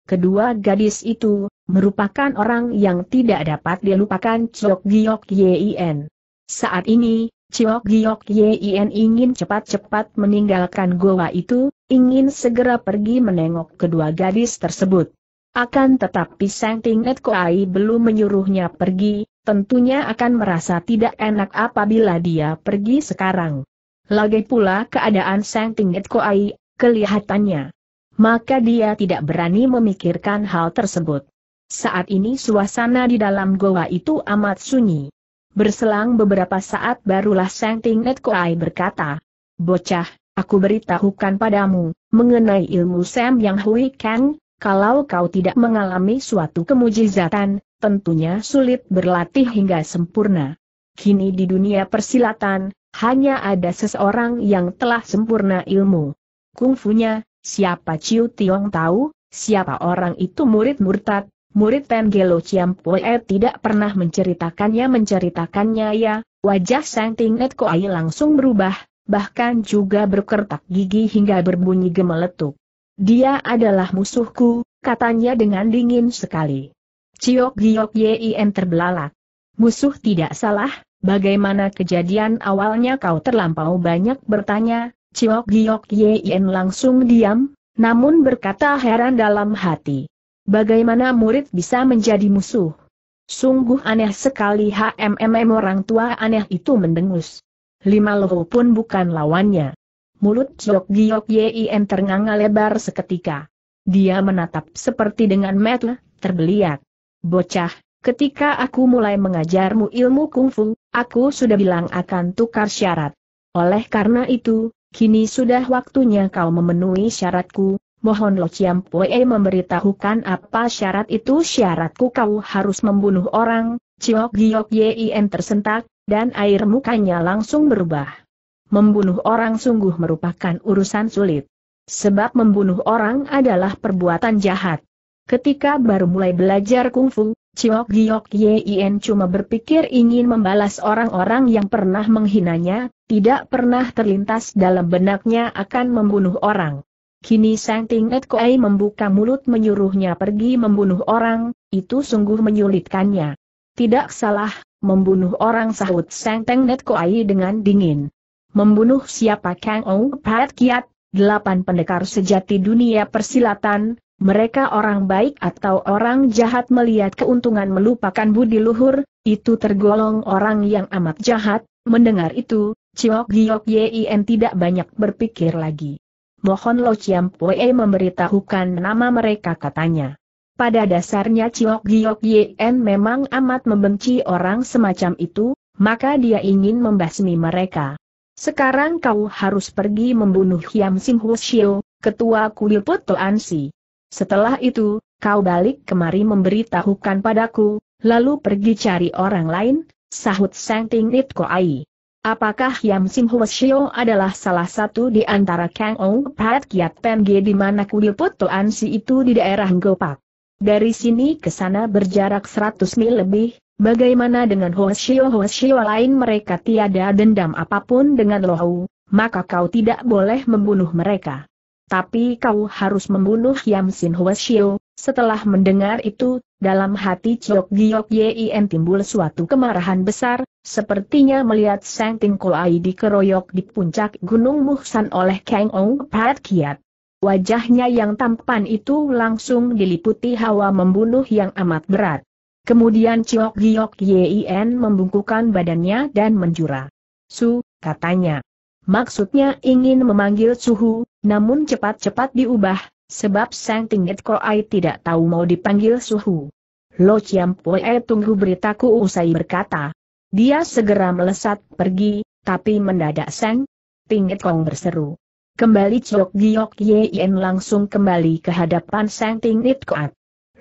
Kedua gadis itu, merupakan orang yang tidak dapat dilupakan Chok Giok Yien. Saat ini, Chok Giok Yien ingin cepat-cepat meninggalkan goa itu, ingin segera pergi menengok kedua gadis tersebut. Akan tetapi Seng Ting Et Koai belum menyuruhnya pergi, tentunya akan merasa tidak enak apabila dia pergi sekarang. Lagi pula keadaan Seng Ting Et Koai, kelihatannya. Maka dia tidak berani memikirkan hal tersebut. Saat ini suasana di dalam goa itu amat sunyi. Berselang beberapa saat barulah Seng Ting Et Koai berkata, Bocah, aku beritahukan padamu, mengenai ilmu Sam Yang Hui Kang, kalau kau tidak mengalami suatu kemujizatan, tentunya sulit berlatih hingga sempurna. Kini di dunia persilatan, hanya ada seseorang yang telah sempurna ilmu kungfunya, siapa Ciu Tiong tahu, siapa orang itu murid murtad, murid Penggelo Poe tidak pernah menceritakannya menceritakannya ya, wajah Sang Tinget Koai langsung berubah, bahkan juga berkertak gigi hingga berbunyi gemeletuk. Dia adalah musuhku, katanya dengan dingin sekali. Ciok Giok Yin terbelalak. Musuh tidak salah, bagaimana kejadian awalnya kau terlampau banyak bertanya, Ciok Giok Yin langsung diam, namun berkata heran dalam hati. Bagaimana murid bisa menjadi musuh? Sungguh aneh sekali HMMM orang tua aneh itu mendengus. Lima loh pun bukan lawannya mulut Jok Giok Yin ternganga lebar seketika. Dia menatap seperti dengan mata, terbeliak. Bocah, ketika aku mulai mengajarmu ilmu kungfu, aku sudah bilang akan tukar syarat. Oleh karena itu, kini sudah waktunya kau memenuhi syaratku, mohon Lo Chiam Poe memberitahukan apa syarat itu syaratku kau harus membunuh orang, Ciok Giok Yin tersentak, dan air mukanya langsung berubah membunuh orang sungguh merupakan urusan sulit. Sebab membunuh orang adalah perbuatan jahat. Ketika baru mulai belajar kungfu, Chiok Giok Yin cuma berpikir ingin membalas orang-orang yang pernah menghinanya, tidak pernah terlintas dalam benaknya akan membunuh orang. Kini Sang Ting Et Koei membuka mulut menyuruhnya pergi membunuh orang, itu sungguh menyulitkannya. Tidak salah, membunuh orang sahut Sang Et Koei dengan dingin membunuh siapa Kang Ong Pat Kiat, delapan pendekar sejati dunia persilatan, mereka orang baik atau orang jahat melihat keuntungan melupakan budi luhur, itu tergolong orang yang amat jahat, mendengar itu, Ciok Giok Yien tidak banyak berpikir lagi. Mohon Lo Chiam Pue memberitahukan nama mereka katanya. Pada dasarnya Ciok Giok Yien memang amat membenci orang semacam itu, maka dia ingin membasmi mereka. Sekarang kau harus pergi membunuh Hiam Sim Hushio, ketua kuil Poto Ansi. Setelah itu, kau balik kemari memberitahukan padaku, lalu pergi cari orang lain, sahut Sang Ting Ko Ai. Apakah Yam Sim Shio adalah salah satu di antara Kang Ong Pat Kiat Pemge di mana kuil Poto Ansi itu di daerah Gopak? Dari sini ke sana berjarak 100 mil lebih, Bagaimana dengan Hoshio-Hoshio lain mereka tiada dendam apapun dengan Lohau, maka kau tidak boleh membunuh mereka. Tapi kau harus membunuh Yamsin Hoshio. Setelah mendengar itu, dalam hati Chok Giok Yin timbul suatu kemarahan besar, sepertinya melihat Sang Ai dikeroyok di puncak Gunung Muhsan oleh Kang Ong Pat Kiat. Wajahnya yang tampan itu langsung diliputi hawa membunuh yang amat berat. Kemudian Chiok Giok Yien membungkukan badannya dan menjura. Su, katanya. Maksudnya ingin memanggil Suhu, namun cepat-cepat diubah, sebab Sang Tingit Koai tidak tahu mau dipanggil Suhu. Lo Chiam Poe tunggu beritaku usai berkata. Dia segera melesat pergi, tapi mendadak Sang Tingit Kong berseru. Kembali Chiok Giok Yien langsung kembali ke hadapan Sang Tingit Koai.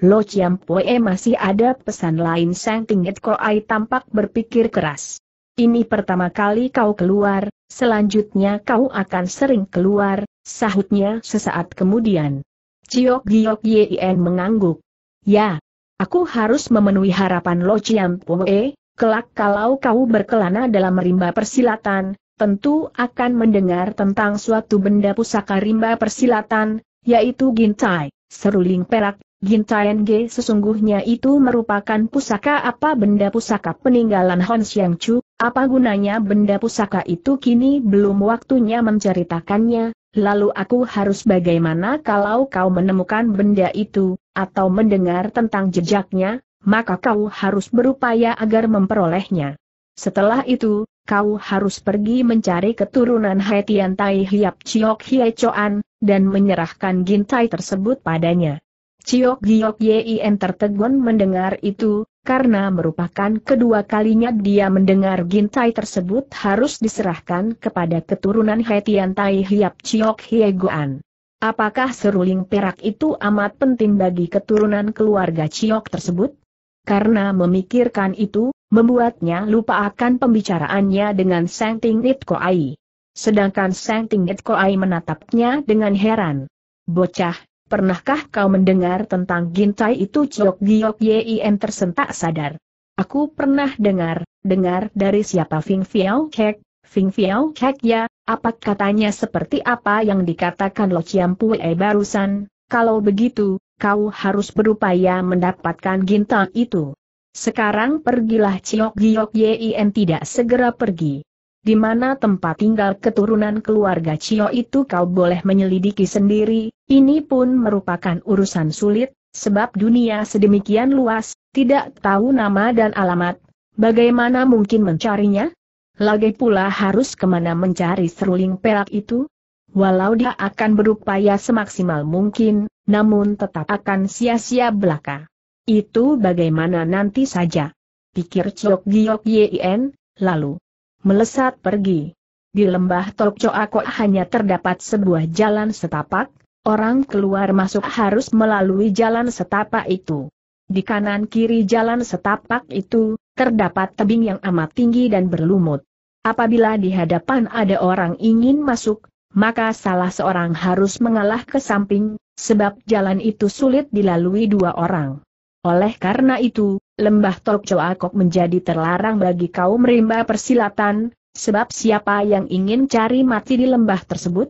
Lo Chiam Pue masih ada pesan lain Sang Tingit Koai tampak berpikir keras. Ini pertama kali kau keluar, selanjutnya kau akan sering keluar, sahutnya sesaat kemudian. Ciok Giok Yien mengangguk. Ya, aku harus memenuhi harapan Lo Chiam Pue, kelak kalau kau berkelana dalam rimba persilatan, tentu akan mendengar tentang suatu benda pusaka rimba persilatan, yaitu gintai, seruling perak Gintayan Ge sesungguhnya itu merupakan pusaka apa benda pusaka peninggalan Hon Xiang Chu, apa gunanya benda pusaka itu kini belum waktunya menceritakannya, lalu aku harus bagaimana kalau kau menemukan benda itu, atau mendengar tentang jejaknya, maka kau harus berupaya agar memperolehnya. Setelah itu, kau harus pergi mencari keturunan Hai Tian Tai Hiap Chiok Hie Choan, dan menyerahkan gintai tersebut padanya. Ciok Giok Yim tertegun mendengar itu, karena merupakan kedua kalinya dia mendengar gintai tersebut harus diserahkan kepada keturunan Hetian Tai Hiap Ciok Hiegoan. Apakah seruling perak itu amat penting bagi keturunan keluarga Ciok tersebut? Karena memikirkan itu, membuatnya lupa akan pembicaraannya dengan Sang Ting Nit Koai. Sedangkan Sang Ting Nit Koai menatapnya dengan heran. Bocah, Pernahkah kau mendengar tentang gintai itu Chok Giok Yien tersentak sadar. Aku pernah dengar, dengar dari siapa Fing Fiao Kek, Fing Fiao Kek ya, apa katanya seperti apa yang dikatakan Lo Pue barusan, kalau begitu, kau harus berupaya mendapatkan gintai itu. Sekarang pergilah Chok Giok Yien tidak segera pergi di mana tempat tinggal keturunan keluarga Cio itu kau boleh menyelidiki sendiri, ini pun merupakan urusan sulit, sebab dunia sedemikian luas, tidak tahu nama dan alamat, bagaimana mungkin mencarinya? Lagi pula harus kemana mencari seruling perak itu? Walau dia akan berupaya semaksimal mungkin, namun tetap akan sia-sia belaka. Itu bagaimana nanti saja? Pikir Chok Giok Yien, lalu melesat pergi. Di lembah Tokco kok hanya terdapat sebuah jalan setapak, Orang keluar masuk harus melalui jalan setapak itu. Di kanan kiri jalan setapak itu, terdapat tebing yang amat tinggi dan berlumut. Apabila di hadapan ada orang ingin masuk, maka salah seorang harus mengalah ke samping, sebab jalan itu sulit dilalui dua orang. Oleh karena itu, lembah Tokcoakok menjadi terlarang bagi kaum rimba persilatan, sebab siapa yang ingin cari mati di lembah tersebut,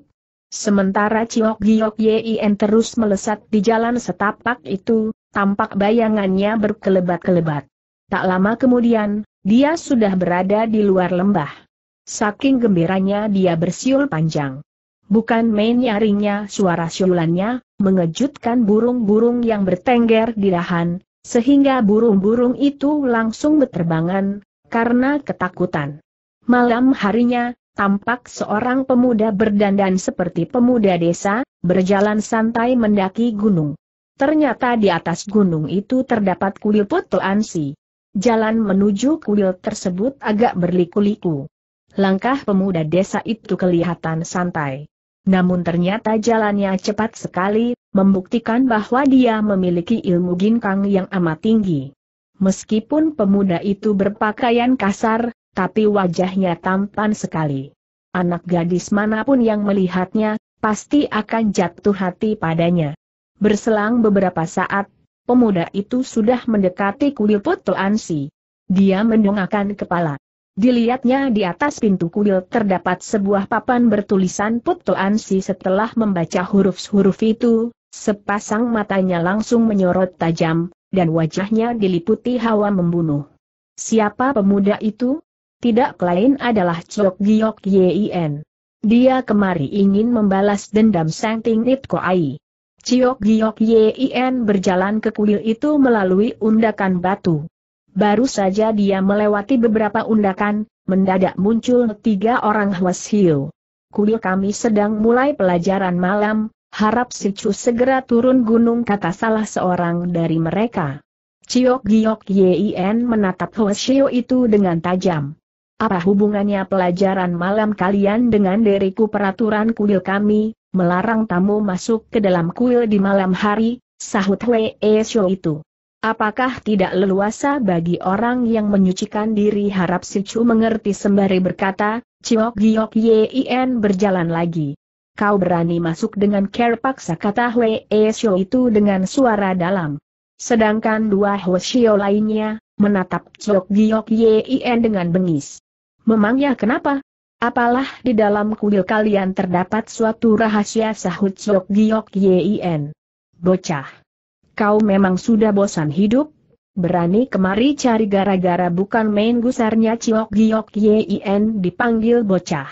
Sementara Ciok Giok Yien terus melesat di jalan setapak itu, tampak bayangannya berkelebat-kelebat. Tak lama kemudian, dia sudah berada di luar lembah. Saking gembiranya dia bersiul panjang. Bukan main nyaringnya suara siulannya, mengejutkan burung-burung yang bertengger di lahan, sehingga burung-burung itu langsung berterbangan, karena ketakutan. Malam harinya, tampak seorang pemuda berdandan seperti pemuda desa, berjalan santai mendaki gunung. Ternyata di atas gunung itu terdapat kuil Putu Ansi. Jalan menuju kuil tersebut agak berliku-liku. Langkah pemuda desa itu kelihatan santai. Namun ternyata jalannya cepat sekali, membuktikan bahwa dia memiliki ilmu ginkang yang amat tinggi. Meskipun pemuda itu berpakaian kasar, tapi wajahnya tampan sekali. Anak gadis manapun yang melihatnya, pasti akan jatuh hati padanya. Berselang beberapa saat, pemuda itu sudah mendekati kuil Putu Ansi. Dia mendongakkan kepala. Dilihatnya di atas pintu kuil terdapat sebuah papan bertulisan Putu Ansi. setelah membaca huruf-huruf itu, sepasang matanya langsung menyorot tajam, dan wajahnya diliputi hawa membunuh. Siapa pemuda itu? tidak lain adalah Chok Giok Yin. Dia kemari ingin membalas dendam Sang Ting Nit Koai. Ciok Giok Yin berjalan ke kuil itu melalui undakan batu. Baru saja dia melewati beberapa undakan, mendadak muncul tiga orang Hwashiu. Kuil kami sedang mulai pelajaran malam, harap si Chu segera turun gunung kata salah seorang dari mereka. Ciok Giok Yin menatap Hwashiu itu dengan tajam. Apa hubungannya pelajaran malam kalian dengan diriku peraturan kuil kami, melarang tamu masuk ke dalam kuil di malam hari, sahut Wei Xiu itu. Apakah tidak leluasa bagi orang yang menyucikan diri harap si Chu mengerti sembari berkata, Ciok Giok Yin berjalan lagi. Kau berani masuk dengan care paksa kata Wei Xiu itu dengan suara dalam. Sedangkan dua Hoshio lainnya, menatap Ciok Giok Yin dengan bengis. Memangnya kenapa? Apalah di dalam kuil kalian terdapat suatu rahasia sahut Sok Giok Yin. Bocah. Kau memang sudah bosan hidup? Berani kemari cari gara-gara bukan main gusarnya Ciok Giok Yin dipanggil bocah.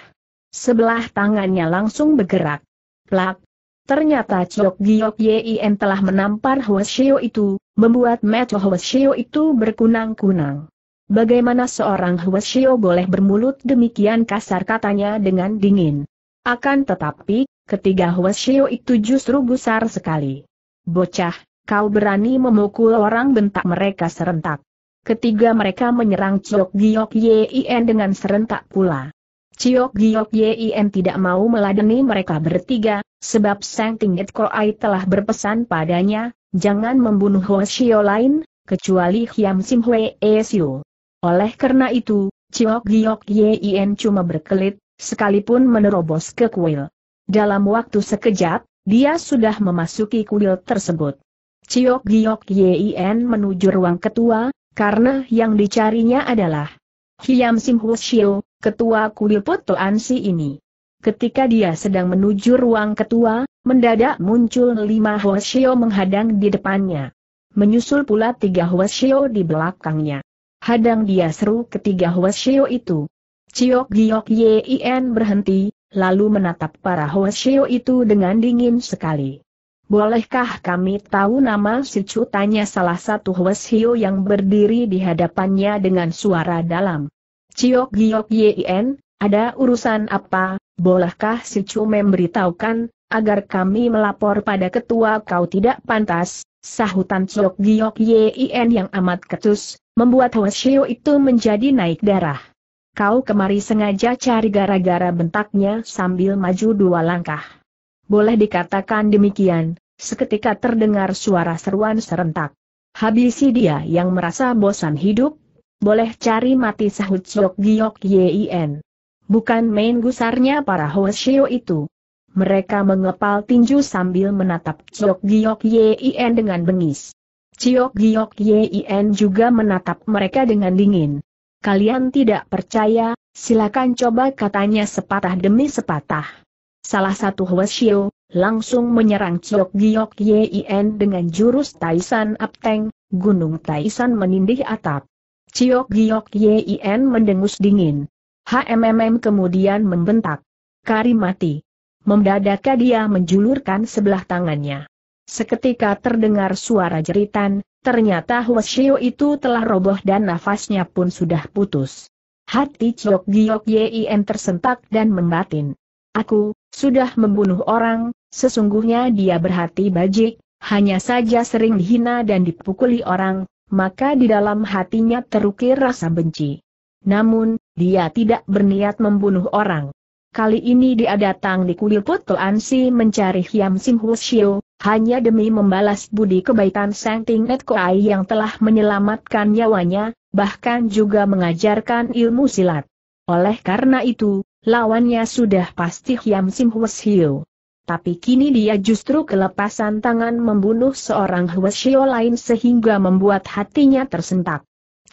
Sebelah tangannya langsung bergerak. Plak. Ternyata Ciok Giok Yin telah menampar Hwasyo itu, membuat mata Hwasyo itu berkunang-kunang. Bagaimana seorang Huashio boleh bermulut demikian kasar katanya dengan dingin. Akan tetapi, ketiga Huashio itu justru gusar sekali. Bocah, kau berani memukul orang bentak mereka serentak. Ketiga mereka menyerang Ciok Giok Yin dengan serentak pula. Ciok Giok Yin tidak mau meladeni mereka bertiga, sebab Sang Tingit Koai telah berpesan padanya, jangan membunuh Hoshio lain, kecuali Hiam Sim Hwee Esiu. Oleh karena itu, Chiok Giok Yien cuma berkelit, sekalipun menerobos ke kuil. Dalam waktu sekejap, dia sudah memasuki kuil tersebut. Chiok Giok Yien menuju ruang ketua, karena yang dicarinya adalah Hiam Sim Shio, ketua kuil Ansi ini. Ketika dia sedang menuju ruang ketua, mendadak muncul lima Hoshio menghadang di depannya. Menyusul pula tiga Hoshio di belakangnya. Hadang dia seru ketiga Hwasyo itu. Ciok Giok Yin berhenti, lalu menatap para Hwasyo itu dengan dingin sekali. Bolehkah kami tahu nama si Chu? Tanya salah satu Hwasyo yang berdiri di hadapannya dengan suara dalam. Ciok Giok Yin, ada urusan apa? Bolehkah si Chu memberitahukan, agar kami melapor pada ketua kau tidak pantas? Sahutan Ciok Giok Yin yang amat ketus, Membuat Hoshio itu menjadi naik darah. Kau kemari sengaja cari gara-gara bentaknya sambil maju dua langkah. Boleh dikatakan demikian, seketika terdengar suara seruan serentak. Habisi dia yang merasa bosan hidup, boleh cari mati sahut Sok Giok Yin. Bukan main gusarnya para Hoshio itu. Mereka mengepal tinju sambil menatap Sok Giok Yin dengan bengis. Ciok Giok Yin juga menatap mereka dengan dingin. Kalian tidak percaya, silakan coba katanya sepatah demi sepatah. Salah satu Hwasyo, langsung menyerang Ciok Giok Yin dengan jurus Taisan Apteng, Gunung Taisan menindih atap. Ciok Giok Yin mendengus dingin. HMMM kemudian membentak. Kari mati. Mendadak dia menjulurkan sebelah tangannya. Seketika terdengar suara jeritan, ternyata Huashio itu telah roboh dan nafasnya pun sudah putus. Hati Chok Giok Yien tersentak dan membatin. Aku, sudah membunuh orang, sesungguhnya dia berhati bajik, hanya saja sering dihina dan dipukuli orang, maka di dalam hatinya terukir rasa benci. Namun, dia tidak berniat membunuh orang. Kali ini dia datang di kuil Putu Ansi mencari Hiam Sim Husio, hanya demi membalas budi kebaikan Sang Ting Net Koai yang telah menyelamatkan nyawanya, bahkan juga mengajarkan ilmu silat. Oleh karena itu, lawannya sudah pasti Hiam Sim Husio. Tapi kini dia justru kelepasan tangan membunuh seorang Hwasio lain sehingga membuat hatinya tersentak.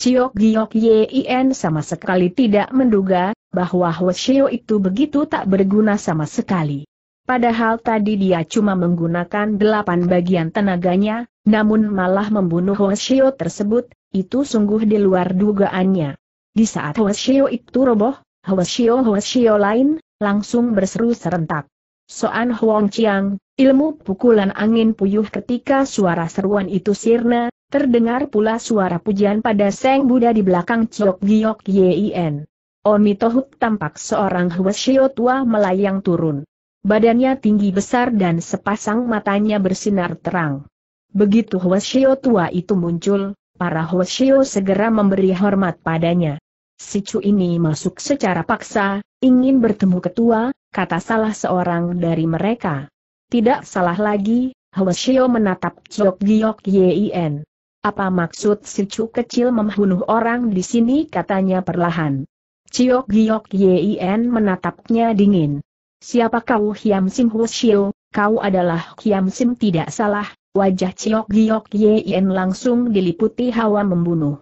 Ciok Giok Yin sama sekali tidak menduga bahwa Hwasyo itu begitu tak berguna sama sekali. Padahal tadi dia cuma menggunakan delapan bagian tenaganya, namun malah membunuh Hwasyo tersebut, itu sungguh di luar dugaannya. Di saat Hwasyo itu roboh, Hwasyo Hwasyo lain, langsung berseru serentak. Soan Huang Chiang, ilmu pukulan angin puyuh ketika suara seruan itu sirna, terdengar pula suara pujian pada Seng Buddha di belakang Chok Giok Yin. Oni Tohut tampak seorang Hwasyo tua melayang turun. Badannya tinggi besar dan sepasang matanya bersinar terang. Begitu Hwasyo tua itu muncul, para Hwasyo segera memberi hormat padanya. Si Chu ini masuk secara paksa, ingin bertemu ketua, kata salah seorang dari mereka. Tidak salah lagi, Hwasyo menatap Chok Giok Yin. Apa maksud si Chu kecil membunuh orang di sini katanya perlahan. Chiok Giok Yien menatapnya dingin. Siapa kau Hiam Sim Hushio, kau adalah Hiam Sim tidak salah, wajah Chiok Giok Yien langsung diliputi hawa membunuh.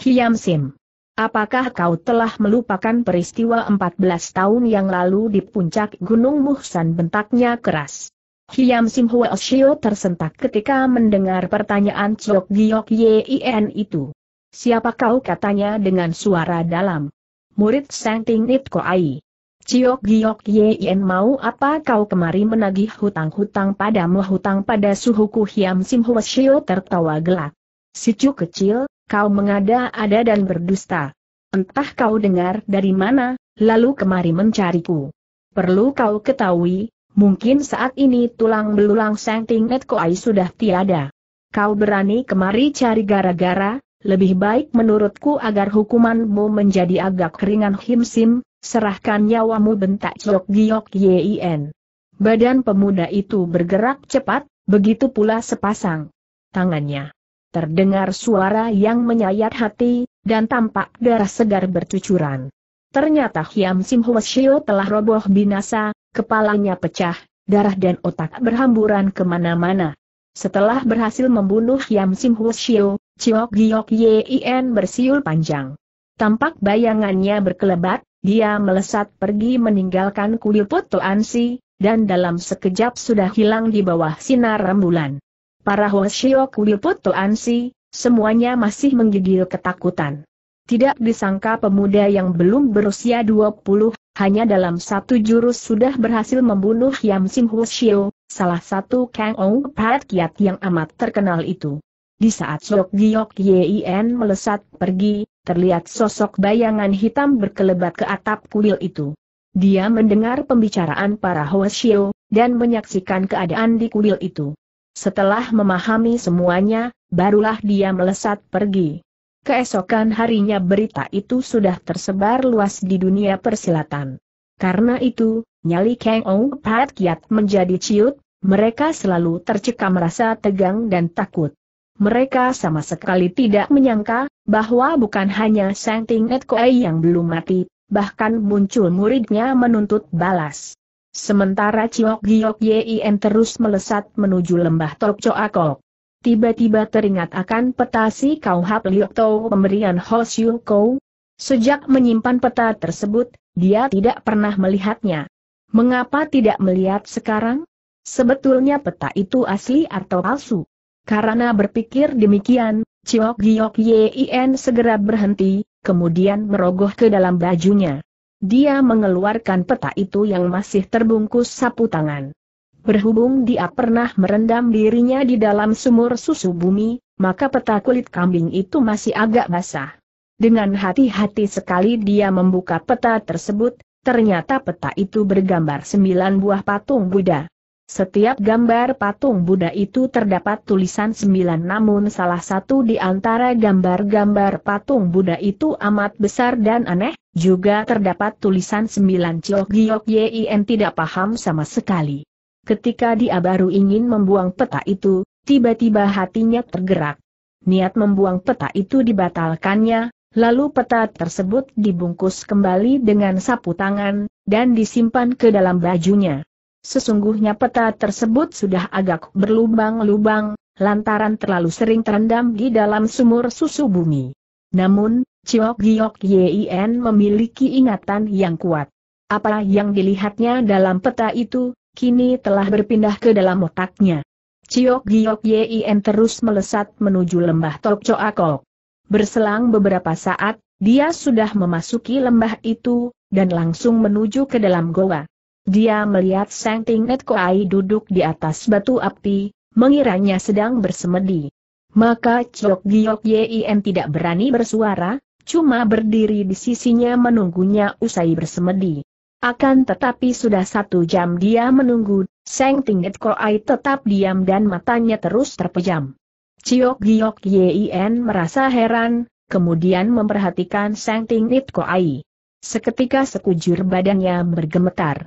Hiam Sim. Apakah kau telah melupakan peristiwa 14 tahun yang lalu di puncak Gunung Muhsan bentaknya keras? Hiam Sim Hwa Shio tersentak ketika mendengar pertanyaan Ciok Giok Yien itu. Siapa kau katanya dengan suara dalam murid Sang Ting Nit Koai. Ciok Giok Yen mau apa kau kemari menagih hutang-hutang padamu hutang pada suhuku Hiam Sim Hua tertawa gelak. Cu kecil, kau mengada-ada dan berdusta. Entah kau dengar dari mana, lalu kemari mencariku. Perlu kau ketahui, mungkin saat ini tulang belulang Sang Ting Koai sudah tiada. Kau berani kemari cari gara-gara, lebih baik menurutku agar hukumanmu menjadi agak keringan himsim, serahkan nyawamu bentak jok Giok Yin. Badan pemuda itu bergerak cepat, begitu pula sepasang tangannya. Terdengar suara yang menyayat hati, dan tampak darah segar bercucuran. Ternyata Hiam Sim Hwasyo telah roboh binasa, kepalanya pecah, darah dan otak berhamburan kemana-mana. Setelah berhasil membunuh Hiam Sim Hwasyo, Ciok Giok Yin bersiul panjang. Tampak bayangannya berkelebat, dia melesat pergi meninggalkan kuil Putu Ansi, dan dalam sekejap sudah hilang di bawah sinar rembulan. Para Hoshio kuil Putu Ansi, semuanya masih menggigil ketakutan. Tidak disangka pemuda yang belum berusia 20, hanya dalam satu jurus sudah berhasil membunuh Yam Sim Hoshio, salah satu Kang Ong Pat Kiat yang amat terkenal itu. Di saat Sok Giok Yien melesat pergi, terlihat sosok bayangan hitam berkelebat ke atap kuil itu. Dia mendengar pembicaraan para Hoshio, dan menyaksikan keadaan di kuil itu. Setelah memahami semuanya, barulah dia melesat pergi. Keesokan harinya berita itu sudah tersebar luas di dunia persilatan. Karena itu, nyali Kang Ong Pat Kiat menjadi ciut, mereka selalu tercekam rasa tegang dan takut. Mereka sama sekali tidak menyangka, bahwa bukan hanya Sang Net Etkoei yang belum mati, bahkan muncul muridnya menuntut balas. Sementara Ciok Giok Yien terus melesat menuju lembah Tokco Akok. Tiba-tiba teringat akan peta si Kau Hap Liok Tau pemberian Ho Siu Kou. Sejak menyimpan peta tersebut, dia tidak pernah melihatnya. Mengapa tidak melihat sekarang? Sebetulnya peta itu asli atau palsu? Karena berpikir demikian, Ciok Giok Yien segera berhenti, kemudian merogoh ke dalam bajunya. Dia mengeluarkan peta itu yang masih terbungkus sapu tangan. Berhubung dia pernah merendam dirinya di dalam sumur susu bumi, maka peta kulit kambing itu masih agak basah. Dengan hati-hati sekali dia membuka peta tersebut, ternyata peta itu bergambar sembilan buah patung Buddha. Setiap gambar patung Buddha itu terdapat tulisan sembilan namun salah satu di antara gambar-gambar patung Buddha itu amat besar dan aneh, juga terdapat tulisan sembilan Ciok Giyok Yin tidak paham sama sekali. Ketika dia baru ingin membuang peta itu, tiba-tiba hatinya tergerak. Niat membuang peta itu dibatalkannya, lalu peta tersebut dibungkus kembali dengan sapu tangan, dan disimpan ke dalam bajunya. Sesungguhnya peta tersebut sudah agak berlubang-lubang, lantaran terlalu sering terendam di dalam sumur susu bumi. Namun, Chiok Giok Yien memiliki ingatan yang kuat. Apa yang dilihatnya dalam peta itu, kini telah berpindah ke dalam otaknya. Chiok Giok Yien terus melesat menuju lembah Tok Choakok. Berselang beberapa saat, dia sudah memasuki lembah itu, dan langsung menuju ke dalam goa. Dia melihat Sang Tingnet Koai duduk di atas batu api, mengiranya sedang bersemedi. Maka Chok Giok Yien tidak berani bersuara, cuma berdiri di sisinya menunggunya usai bersemedi. Akan tetapi sudah satu jam dia menunggu, Seng Tingnet Koai tetap diam dan matanya terus terpejam. Chok Giok Yien merasa heran, kemudian memperhatikan Seng Tingnet Koai. Seketika sekujur badannya bergemetar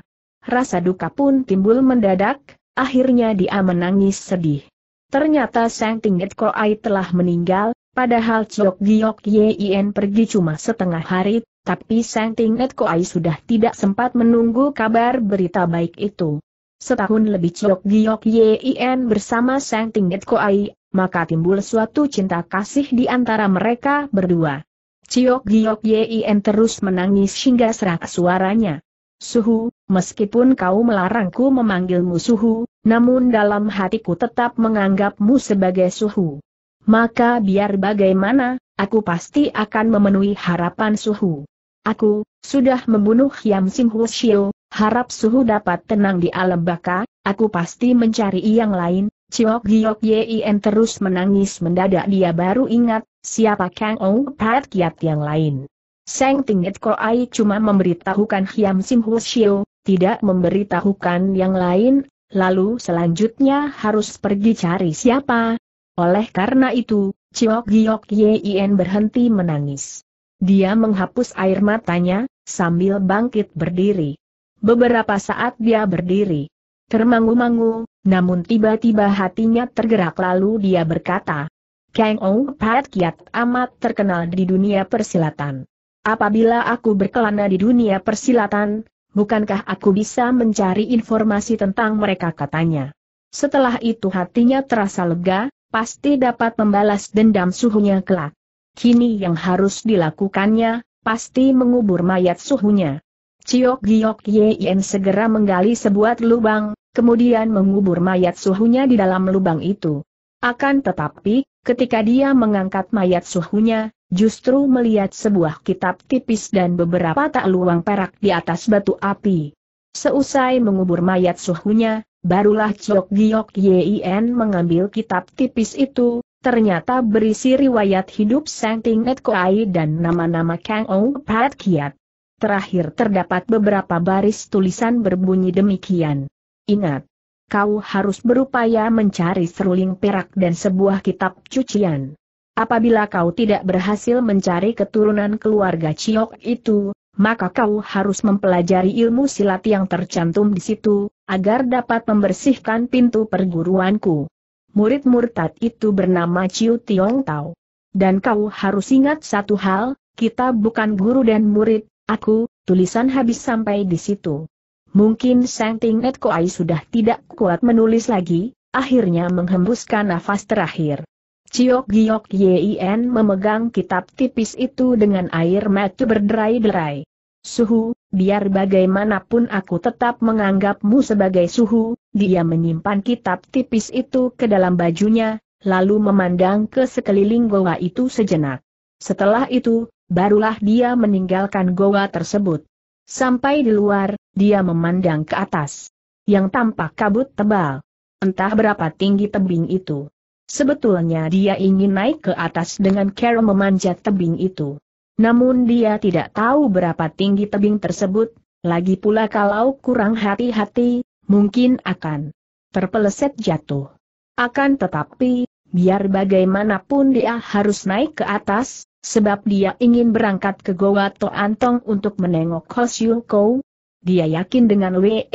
rasa duka pun timbul mendadak, akhirnya dia menangis sedih. Ternyata Sang Tingit Koai telah meninggal, padahal Chok Giok Yin pergi cuma setengah hari, tapi Sang Tingit Koai sudah tidak sempat menunggu kabar berita baik itu. Setahun lebih Chok Giok Yin bersama Sang Tingit Koai, maka timbul suatu cinta kasih di antara mereka berdua. Chok Giok Yin terus menangis hingga serak suaranya. Suhu, meskipun kau melarangku memanggilmu Suhu, namun dalam hatiku tetap menganggapmu sebagai Suhu. Maka biar bagaimana, aku pasti akan memenuhi harapan Suhu. Aku, sudah membunuh Yam Sing Hushio, harap Suhu dapat tenang di alam baka, aku pasti mencari yang lain, Ciok Giok Yien terus menangis mendadak dia baru ingat, siapa Kang Ong Pat Kiat yang lain. Seng Tingit Koai cuma memberitahukan Hiam Sim Shio, tidak memberitahukan yang lain, lalu selanjutnya harus pergi cari siapa. Oleh karena itu, Ciok Giok Yin berhenti menangis. Dia menghapus air matanya, sambil bangkit berdiri. Beberapa saat dia berdiri. Termangu-mangu, namun tiba-tiba hatinya tergerak lalu dia berkata, Kang Ong Pat Kiat amat terkenal di dunia persilatan apabila aku berkelana di dunia persilatan, bukankah aku bisa mencari informasi tentang mereka katanya. Setelah itu hatinya terasa lega, pasti dapat membalas dendam suhunya kelak. Kini yang harus dilakukannya, pasti mengubur mayat suhunya. Ciok Giok Yen segera menggali sebuah lubang, kemudian mengubur mayat suhunya di dalam lubang itu. Akan tetapi, ketika dia mengangkat mayat suhunya, justru melihat sebuah kitab tipis dan beberapa tak luang perak di atas batu api. Seusai mengubur mayat suhunya, barulah Chok Giok Yin mengambil kitab tipis itu, ternyata berisi riwayat hidup Sang Net Koai dan nama-nama Kang Ong Pat Kiat. Terakhir terdapat beberapa baris tulisan berbunyi demikian. Ingat, kau harus berupaya mencari seruling perak dan sebuah kitab cucian. Apabila kau tidak berhasil mencari keturunan keluarga Ciok itu, maka kau harus mempelajari ilmu silat yang tercantum di situ, agar dapat membersihkan pintu perguruanku. Murid murtad itu bernama Ciu Tiong Tao. Dan kau harus ingat satu hal, kita bukan guru dan murid, aku, tulisan habis sampai di situ. Mungkin Sang Ting Koai sudah tidak kuat menulis lagi, akhirnya menghembuskan nafas terakhir. Ciok Giok Yin memegang kitab tipis itu dengan air mata berderai-derai. Suhu, biar bagaimanapun aku tetap menganggapmu sebagai suhu, dia menyimpan kitab tipis itu ke dalam bajunya, lalu memandang ke sekeliling goa itu sejenak. Setelah itu, barulah dia meninggalkan goa tersebut. Sampai di luar, dia memandang ke atas. Yang tampak kabut tebal. Entah berapa tinggi tebing itu. Sebetulnya dia ingin naik ke atas dengan cara memanjat tebing itu. Namun dia tidak tahu berapa tinggi tebing tersebut, lagi pula kalau kurang hati-hati, mungkin akan terpeleset jatuh. Akan tetapi, biar bagaimanapun dia harus naik ke atas, Sebab dia ingin berangkat ke Goa Toantong untuk menengok Hosyul Kou. Dia yakin dengan Wee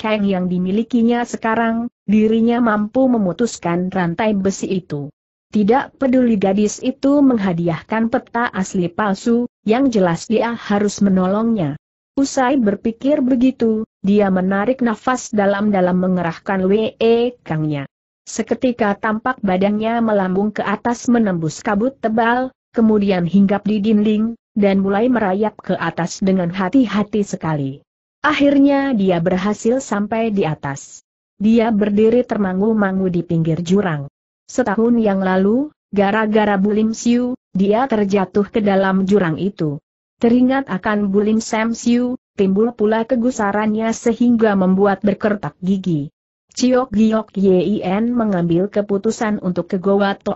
Kang yang dimilikinya sekarang, dirinya mampu memutuskan rantai besi itu. Tidak peduli gadis itu menghadiahkan peta asli palsu, yang jelas dia harus menolongnya. Usai berpikir begitu, dia menarik nafas dalam-dalam mengerahkan Wee Kangnya. Seketika tampak badannya melambung ke atas menembus kabut tebal, kemudian hinggap di dinding, dan mulai merayap ke atas dengan hati-hati sekali. Akhirnya dia berhasil sampai di atas. Dia berdiri termangu-mangu di pinggir jurang. Setahun yang lalu, gara-gara Bulim Siu, dia terjatuh ke dalam jurang itu. Teringat akan Bulim Sam Siu, timbul pula kegusarannya sehingga membuat berkertak gigi. Ciok Giok Yin mengambil keputusan untuk ke Goa To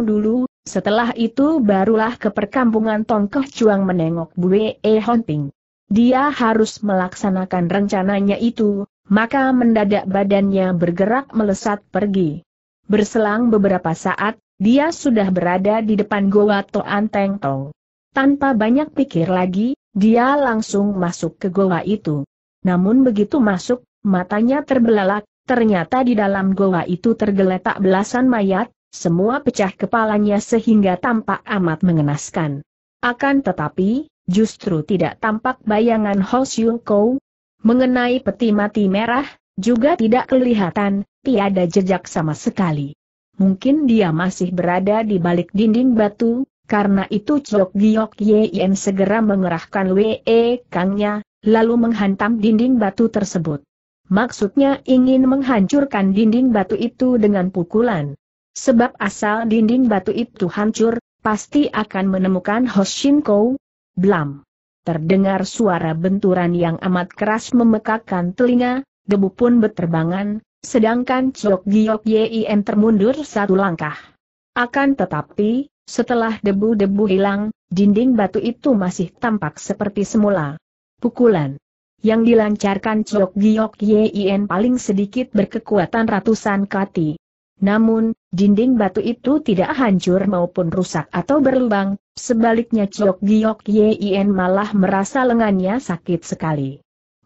dulu, setelah itu barulah ke perkampungan Tongkeh Cuang menengok Bue E Honping. Dia harus melaksanakan rencananya itu, maka mendadak badannya bergerak melesat pergi. Berselang beberapa saat, dia sudah berada di depan Goa Toan Teng Tong. Tanpa banyak pikir lagi, dia langsung masuk ke goa itu. Namun begitu masuk, matanya terbelalak, ternyata di dalam goa itu tergeletak belasan mayat, semua pecah kepalanya sehingga tampak amat mengenaskan. Akan tetapi, justru tidak tampak bayangan Ho Siung Mengenai peti mati merah, juga tidak kelihatan, tiada jejak sama sekali. Mungkin dia masih berada di balik dinding batu, karena itu Chok Giok Yen segera mengerahkan WE Kangnya, lalu menghantam dinding batu tersebut. Maksudnya ingin menghancurkan dinding batu itu dengan pukulan. Sebab asal dinding batu itu hancur, pasti akan menemukan Hoshin Kou. Blam. Terdengar suara benturan yang amat keras memekakkan telinga, debu pun berterbangan, sedangkan Chok Giok Yim termundur satu langkah. Akan tetapi, setelah debu-debu hilang, dinding batu itu masih tampak seperti semula. Pukulan yang dilancarkan Chok Giok Yim paling sedikit berkekuatan ratusan kati. Namun, dinding batu itu tidak hancur maupun rusak atau berlubang, sebaliknya Ciok Giok Yien malah merasa lengannya sakit sekali.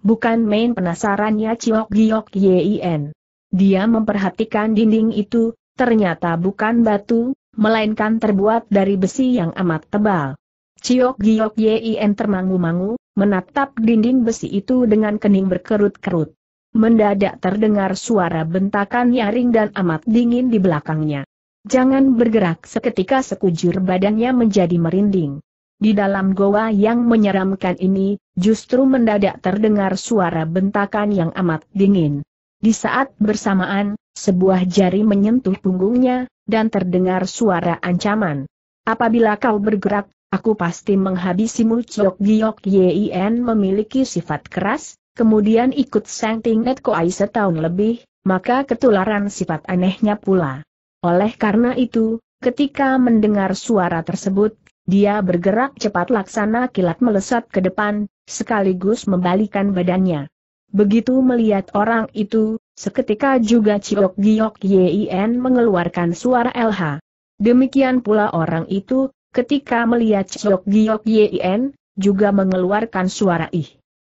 Bukan main penasarannya Ciok Giok Yien, Dia memperhatikan dinding itu, ternyata bukan batu, melainkan terbuat dari besi yang amat tebal. Ciok Giok Yien termangu-mangu, menatap dinding besi itu dengan kening berkerut-kerut. Mendadak terdengar suara bentakan nyaring dan amat dingin di belakangnya. Jangan bergerak seketika sekujur badannya menjadi merinding. Di dalam goa yang menyeramkan ini, justru mendadak terdengar suara bentakan yang amat dingin. Di saat bersamaan, sebuah jari menyentuh punggungnya, dan terdengar suara ancaman. Apabila kau bergerak, aku pasti menghabisimu Chok Giok Yin memiliki sifat keras, kemudian ikut Sang Net Koai setahun lebih, maka ketularan sifat anehnya pula. Oleh karena itu, ketika mendengar suara tersebut, dia bergerak cepat laksana kilat melesat ke depan, sekaligus membalikan badannya. Begitu melihat orang itu, seketika juga Ciok Giok Yien mengeluarkan suara LH. Demikian pula orang itu, ketika melihat Ciok Giok Yien, juga mengeluarkan suara ih.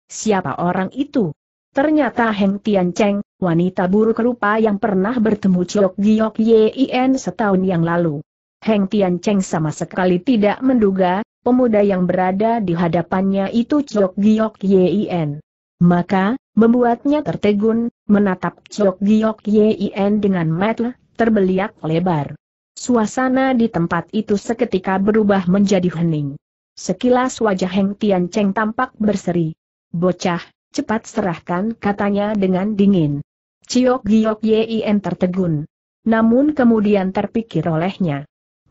Siapa orang itu? Ternyata Heng Tian Cheng, wanita buruk rupa yang pernah bertemu Chok Giok Yin setahun yang lalu. Heng Tian Cheng sama sekali tidak menduga, pemuda yang berada di hadapannya itu Chok Giok Yin. Maka, membuatnya tertegun, menatap Chok Giok Yin dengan mata terbeliak lebar. Suasana di tempat itu seketika berubah menjadi hening. Sekilas wajah Heng Tian Cheng tampak berseri. Bocah, cepat serahkan katanya dengan dingin. Ciok Giok Yin tertegun. Namun kemudian terpikir olehnya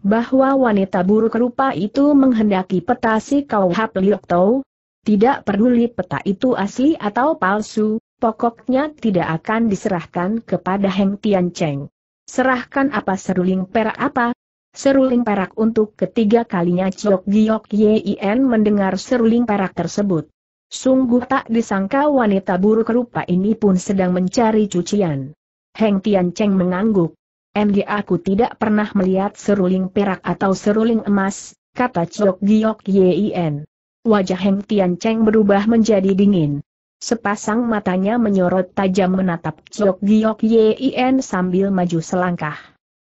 bahwa wanita buruk rupa itu menghendaki peta si kau hap liok tau. Tidak peduli peta itu asli atau palsu, pokoknya tidak akan diserahkan kepada Heng Tian Cheng. Serahkan apa seruling perak apa? Seruling perak untuk ketiga kalinya Ciok Giok Yin mendengar seruling perak tersebut. Sungguh tak disangka wanita buruk rupa ini pun sedang mencari cucian. Heng Tian Cheng mengangguk. MG aku tidak pernah melihat seruling perak atau seruling emas, kata Chok Giok Yien. Wajah Heng Tian Cheng berubah menjadi dingin. Sepasang matanya menyorot tajam menatap Chok Giok Yien sambil maju selangkah.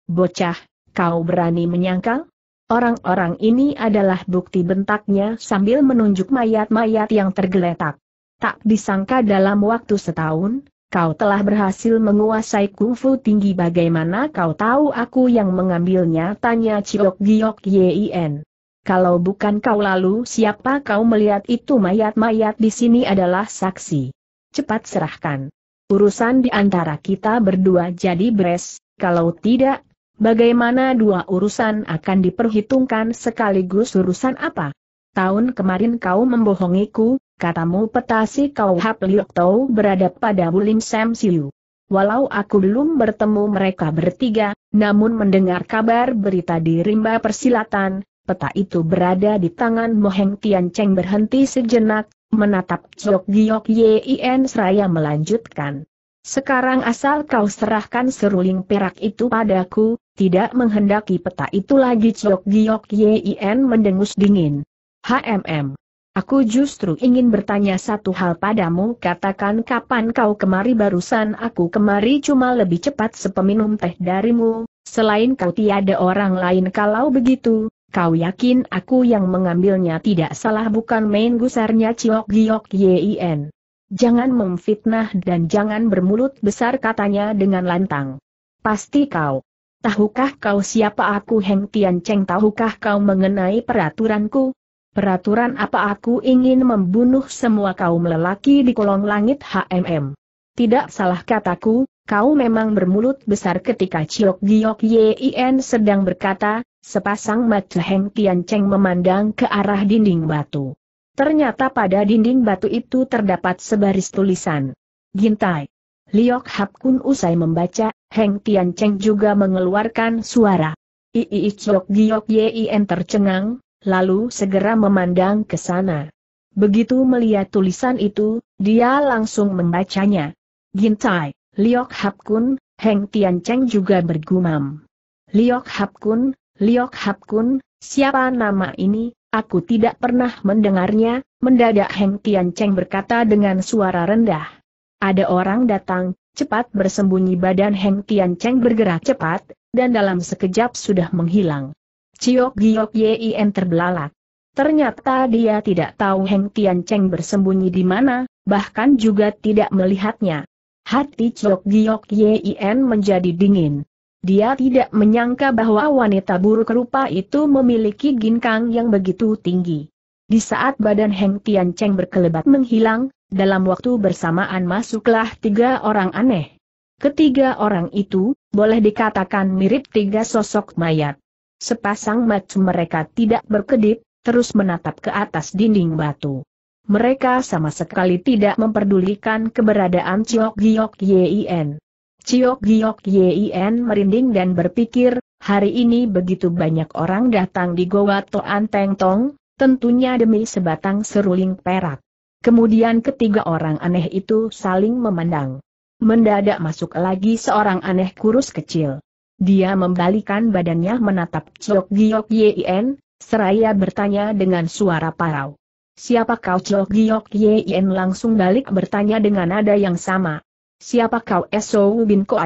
Bocah, kau berani menyangkal? Orang-orang ini adalah bukti bentaknya sambil menunjuk mayat-mayat yang tergeletak. Tak disangka dalam waktu setahun, kau telah berhasil menguasai kungfu tinggi bagaimana kau tahu aku yang mengambilnya tanya Ciok Giok Yien. Kalau bukan kau lalu siapa kau melihat itu mayat-mayat di sini adalah saksi. Cepat serahkan. Urusan di antara kita berdua jadi beres, kalau tidak, Bagaimana dua urusan akan diperhitungkan sekaligus urusan apa? Tahun kemarin kau membohongiku, katamu petasi kau Hap Liok Tau berada pada Wuling Sam Siu. Walau aku belum bertemu mereka bertiga, namun mendengar kabar berita di rimba persilatan, peta itu berada di tangan Moheng Tian Cheng berhenti sejenak, menatap Chok Giok Yin seraya melanjutkan. Sekarang asal kau serahkan seruling perak itu padaku, tidak menghendaki peta itu lagi Ciok Giok Yin mendengus dingin. HMM. Aku justru ingin bertanya satu hal padamu katakan kapan kau kemari barusan aku kemari cuma lebih cepat sepeminum teh darimu, selain kau tiada orang lain kalau begitu, Kau yakin aku yang mengambilnya tidak salah bukan main gusarnya Ciok Giok Yin. Jangan memfitnah dan jangan bermulut besar katanya dengan lantang. Pasti kau. Tahukah kau siapa aku Heng Tian Cheng? Tahukah kau mengenai peraturanku? Peraturan apa aku ingin membunuh semua kaum lelaki di kolong langit HMM? Tidak salah kataku, kau memang bermulut besar ketika Chiok Giok Yien sedang berkata, sepasang mata Heng Tian Cheng memandang ke arah dinding batu. Ternyata pada dinding batu itu terdapat sebaris tulisan. Gintai. Liok Hap Kun usai membaca, Heng Tian Cheng juga mengeluarkan suara. Ii Chok Giok Yin tercengang, lalu segera memandang ke sana. Begitu melihat tulisan itu, dia langsung membacanya. Gintai, Liok Hapkun, Heng Tian Cheng juga bergumam. Liok Hapkun, Liok Hapkun, siapa nama ini, aku tidak pernah mendengarnya, mendadak Heng Tian Cheng berkata dengan suara rendah. Ada orang datang, cepat bersembunyi badan Heng Tian Cheng bergerak cepat, dan dalam sekejap sudah menghilang. Ciok Giok Yin terbelalak. Ternyata dia tidak tahu Heng Tian Cheng bersembunyi di mana, bahkan juga tidak melihatnya. Hati Ciok Giok Yin menjadi dingin. Dia tidak menyangka bahwa wanita buruk rupa itu memiliki ginkang yang begitu tinggi. Di saat badan Heng Tian Cheng berkelebat menghilang, dalam waktu bersamaan masuklah tiga orang aneh. Ketiga orang itu, boleh dikatakan mirip tiga sosok mayat. Sepasang mata mereka tidak berkedip, terus menatap ke atas dinding batu. Mereka sama sekali tidak memperdulikan keberadaan Ciok Giok Yin. Ciok Giok Yin merinding dan berpikir, hari ini begitu banyak orang datang di Goa Toan Teng Tong, tentunya demi sebatang seruling perak. Kemudian ketiga orang aneh itu saling memandang. Mendadak masuk lagi seorang aneh kurus kecil. Dia membalikan badannya menatap Chok Giok Yen, seraya bertanya dengan suara parau. Siapa kau Chok Giok Yen?" langsung balik bertanya dengan nada yang sama. Siapa kau Esou Bin Ko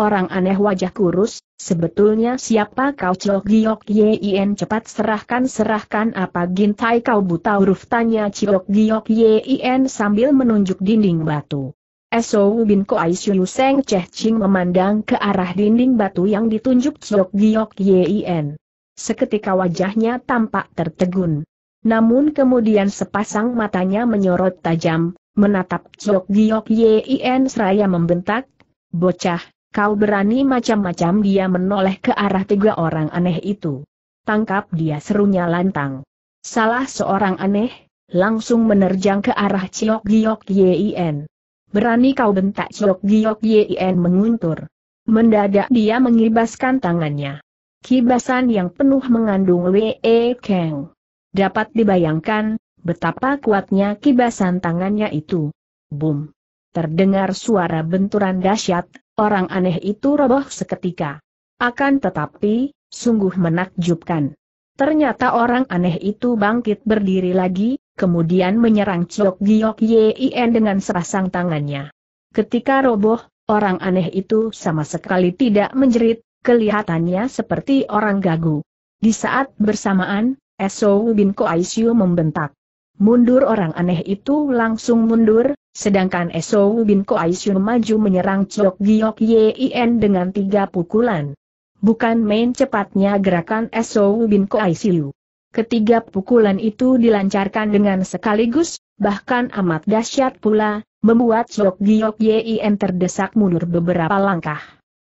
Orang aneh wajah kurus, sebetulnya siapa kau Cok Giok Yin cepat serahkan serahkan apa gintai kau buta huruf tanya Cok Giok Yin sambil menunjuk dinding batu. Esou bin Koai Xiu Seng Cheh Ching memandang ke arah dinding batu yang ditunjuk Cok Giok Yin. Seketika wajahnya tampak tertegun. Namun kemudian sepasang matanya menyorot tajam, menatap Cok Giok Yin seraya membentak, Bocah, Kau berani macam-macam dia menoleh ke arah tiga orang aneh itu. Tangkap dia serunya lantang. Salah seorang aneh, langsung menerjang ke arah Ciok Giok Yien. Berani kau bentak Ciok Giok Yien menguntur. Mendadak dia mengibaskan tangannya. Kibasan yang penuh mengandung Wee Keng. Dapat dibayangkan, betapa kuatnya kibasan tangannya itu. Boom. Terdengar suara benturan dahsyat, orang aneh itu roboh seketika. Akan tetapi, sungguh menakjubkan. Ternyata orang aneh itu bangkit berdiri lagi, kemudian menyerang Chok Giok Yien dengan serasang tangannya. Ketika roboh, orang aneh itu sama sekali tidak menjerit, kelihatannya seperti orang gagu. Di saat bersamaan, Esou Bin Koaisyu membentak. Mundur orang aneh itu langsung mundur, sedangkan Esou Bin Koaisyun maju menyerang Chok Giok Yien dengan tiga pukulan. Bukan main cepatnya gerakan Esou Bin Koaisyun. Ketiga pukulan itu dilancarkan dengan sekaligus, bahkan amat dahsyat pula, membuat Chok Giok Yien terdesak mundur beberapa langkah.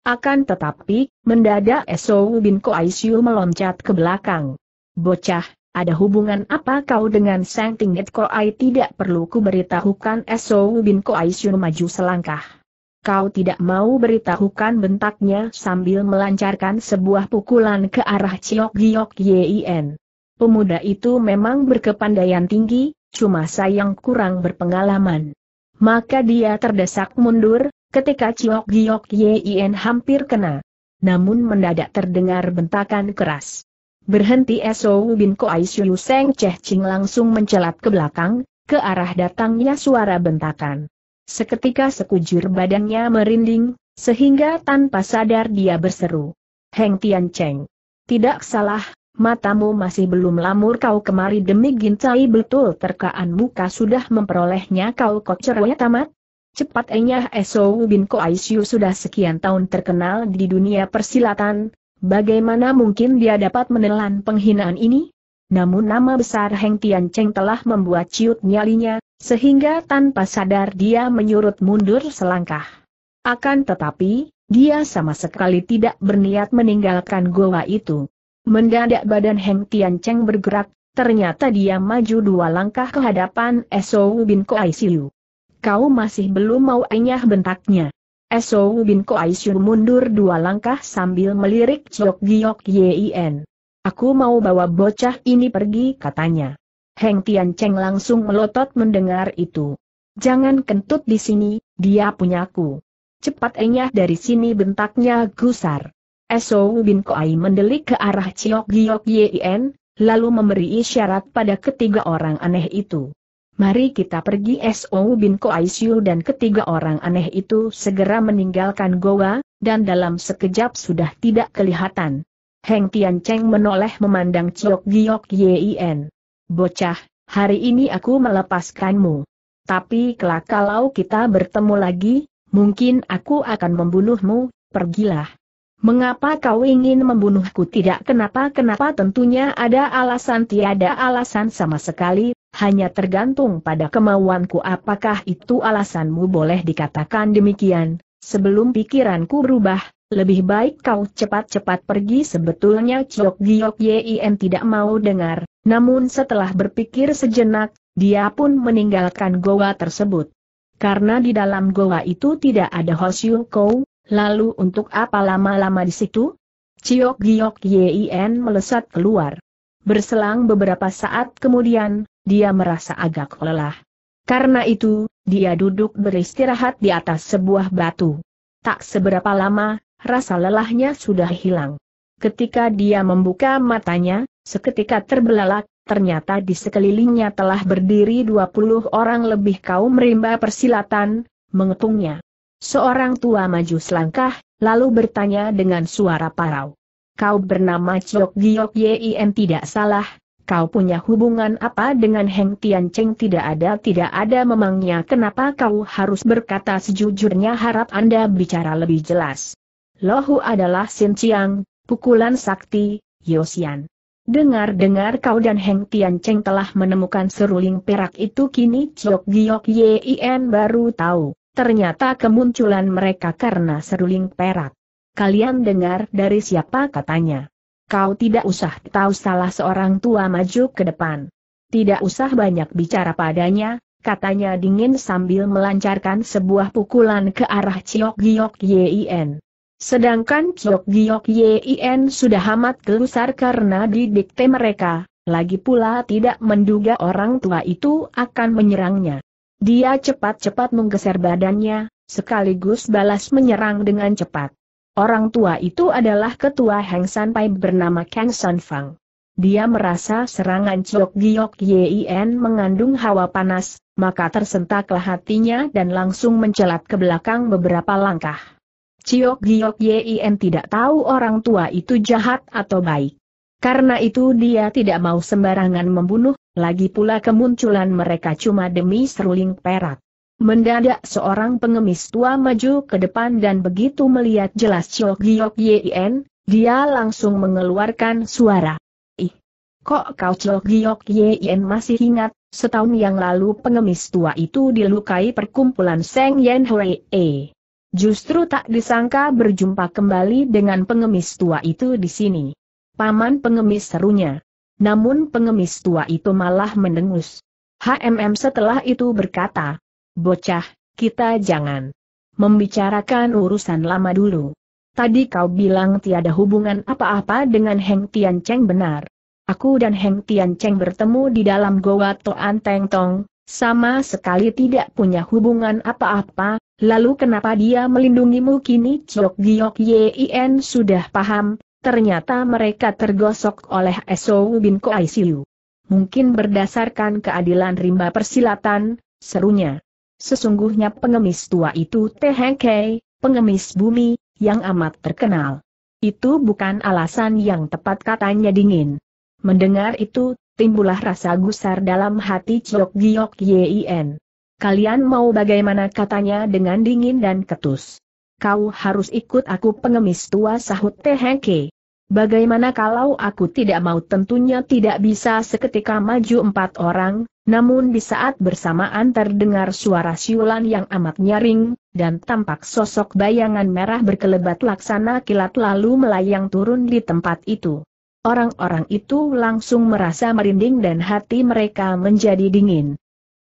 Akan tetapi, mendadak Esou Bin Koaisyu meloncat ke belakang. Bocah, ada hubungan apa kau dengan Sang Tingit Koai tidak perlu kuberitahukan. beritahukan Bin Koai Shun maju selangkah. Kau tidak mau beritahukan bentaknya sambil melancarkan sebuah pukulan ke arah Chiok Giok Yien. Pemuda itu memang berkepandaian tinggi, cuma sayang kurang berpengalaman. Maka dia terdesak mundur, ketika Chiok Giok Yien hampir kena. Namun mendadak terdengar bentakan keras. Berhenti So bin Koai Siu Seng Cheh Ching langsung mencelat ke belakang, ke arah datangnya suara bentakan. Seketika sekujur badannya merinding, sehingga tanpa sadar dia berseru. Heng Tian Cheng. Tidak salah, matamu masih belum lamur kau kemari demi gincai betul terkaan muka sudah memperolehnya kau kocer tamat? Cepat enyah So bin Koai Siu sudah sekian tahun terkenal di dunia persilatan, Bagaimana mungkin dia dapat menelan penghinaan ini? Namun nama besar Heng Tian Cheng telah membuat ciut nyalinya, sehingga tanpa sadar dia menyurut mundur selangkah. Akan tetapi, dia sama sekali tidak berniat meninggalkan goa itu. Mendadak badan Heng Tian Cheng bergerak, ternyata dia maju dua langkah ke hadapan Esou Bin Koai Siu. Kau masih belum mau enyah bentaknya. Esou bin Aisyu mundur dua langkah sambil melirik Chok Giok Yin. Aku mau bawa bocah ini pergi katanya. Heng Tian Cheng langsung melotot mendengar itu. Jangan kentut di sini, dia punyaku. Cepat enyah dari sini bentaknya gusar. Esou bin Ai mendelik ke arah Chok Giok Yin, lalu memberi isyarat pada ketiga orang aneh itu. Mari kita pergi S.O. bin Ko Aisyu dan ketiga orang aneh itu segera meninggalkan Goa, dan dalam sekejap sudah tidak kelihatan. Heng Tian Cheng menoleh memandang Ciok Giok Yin. Bocah, hari ini aku melepaskanmu. Tapi kelak kalau kita bertemu lagi, mungkin aku akan membunuhmu, pergilah. Mengapa kau ingin membunuhku tidak kenapa-kenapa tentunya ada alasan tiada alasan sama sekali, hanya tergantung pada kemauanku apakah itu alasanmu boleh dikatakan demikian, sebelum pikiranku berubah, lebih baik kau cepat-cepat pergi sebetulnya Chok Giok Yin tidak mau dengar, namun setelah berpikir sejenak, dia pun meninggalkan goa tersebut. Karena di dalam goa itu tidak ada Hoshio Kou, lalu untuk apa lama-lama di situ? Ciok Giok Yin melesat keluar. Berselang beberapa saat kemudian, dia merasa agak lelah. Karena itu, dia duduk beristirahat di atas sebuah batu. Tak seberapa lama, rasa lelahnya sudah hilang. Ketika dia membuka matanya, seketika terbelalak, ternyata di sekelilingnya telah berdiri 20 orang lebih kaum rimba persilatan, mengepungnya. Seorang tua maju selangkah, lalu bertanya dengan suara parau. Kau bernama Chok Giok Yim tidak salah, Kau punya hubungan apa dengan Heng Tian Cheng? Tidak ada, tidak ada memangnya. Kenapa kau harus berkata sejujurnya? Harap Anda bicara lebih jelas. Lohu adalah Sin Chiang, pukulan sakti, Yosian. Dengar-dengar kau dan Heng Tian Cheng telah menemukan seruling perak itu kini Chok Giok Yien baru tahu. Ternyata kemunculan mereka karena seruling perak. Kalian dengar dari siapa katanya. Kau tidak usah tahu salah seorang tua maju ke depan. Tidak usah banyak bicara padanya, katanya dingin sambil melancarkan sebuah pukulan ke arah Ciok Giok Yin. Sedangkan Ciok Giok Yin sudah amat gelusar karena didikte mereka, lagi pula tidak menduga orang tua itu akan menyerangnya. Dia cepat-cepat menggeser badannya, sekaligus balas menyerang dengan cepat. Orang tua itu adalah ketua Heng Pai bernama Kang San Fang. Dia merasa serangan Ciok Giok Yin mengandung hawa panas, maka tersentaklah hatinya dan langsung mencelat ke belakang beberapa langkah. Ciok Giok Yin tidak tahu orang tua itu jahat atau baik. Karena itu dia tidak mau sembarangan membunuh, lagi pula kemunculan mereka cuma demi seruling perak. Mendadak seorang pengemis tua maju ke depan dan begitu melihat jelas Chok Giok Yien, dia langsung mengeluarkan suara. Ih, kok kau Chok Giok Yien masih ingat, setahun yang lalu pengemis tua itu dilukai perkumpulan Seng Yen Hui E. Justru tak disangka berjumpa kembali dengan pengemis tua itu di sini. Paman pengemis serunya. Namun pengemis tua itu malah mendengus. HMM setelah itu berkata, Bocah, kita jangan membicarakan urusan lama dulu. Tadi kau bilang tiada hubungan apa-apa dengan Heng Tian Cheng benar. Aku dan Heng Tian Cheng bertemu di dalam Goa Toan Teng Tong, sama sekali tidak punya hubungan apa-apa, lalu kenapa dia melindungimu kini Chok Giok Yin sudah paham, ternyata mereka tergosok oleh Esou Bin Koai Mungkin berdasarkan keadilan rimba persilatan, serunya sesungguhnya pengemis tua itu THK, pengemis bumi, yang amat terkenal. Itu bukan alasan yang tepat katanya dingin. Mendengar itu, timbullah rasa gusar dalam hati Chok Giok Yin. Kalian mau bagaimana katanya dengan dingin dan ketus. Kau harus ikut aku pengemis tua sahut THK. Bagaimana kalau aku tidak mau tentunya tidak bisa seketika maju empat orang, namun di saat bersamaan terdengar suara siulan yang amat nyaring, dan tampak sosok bayangan merah berkelebat laksana kilat lalu melayang turun di tempat itu. Orang-orang itu langsung merasa merinding dan hati mereka menjadi dingin.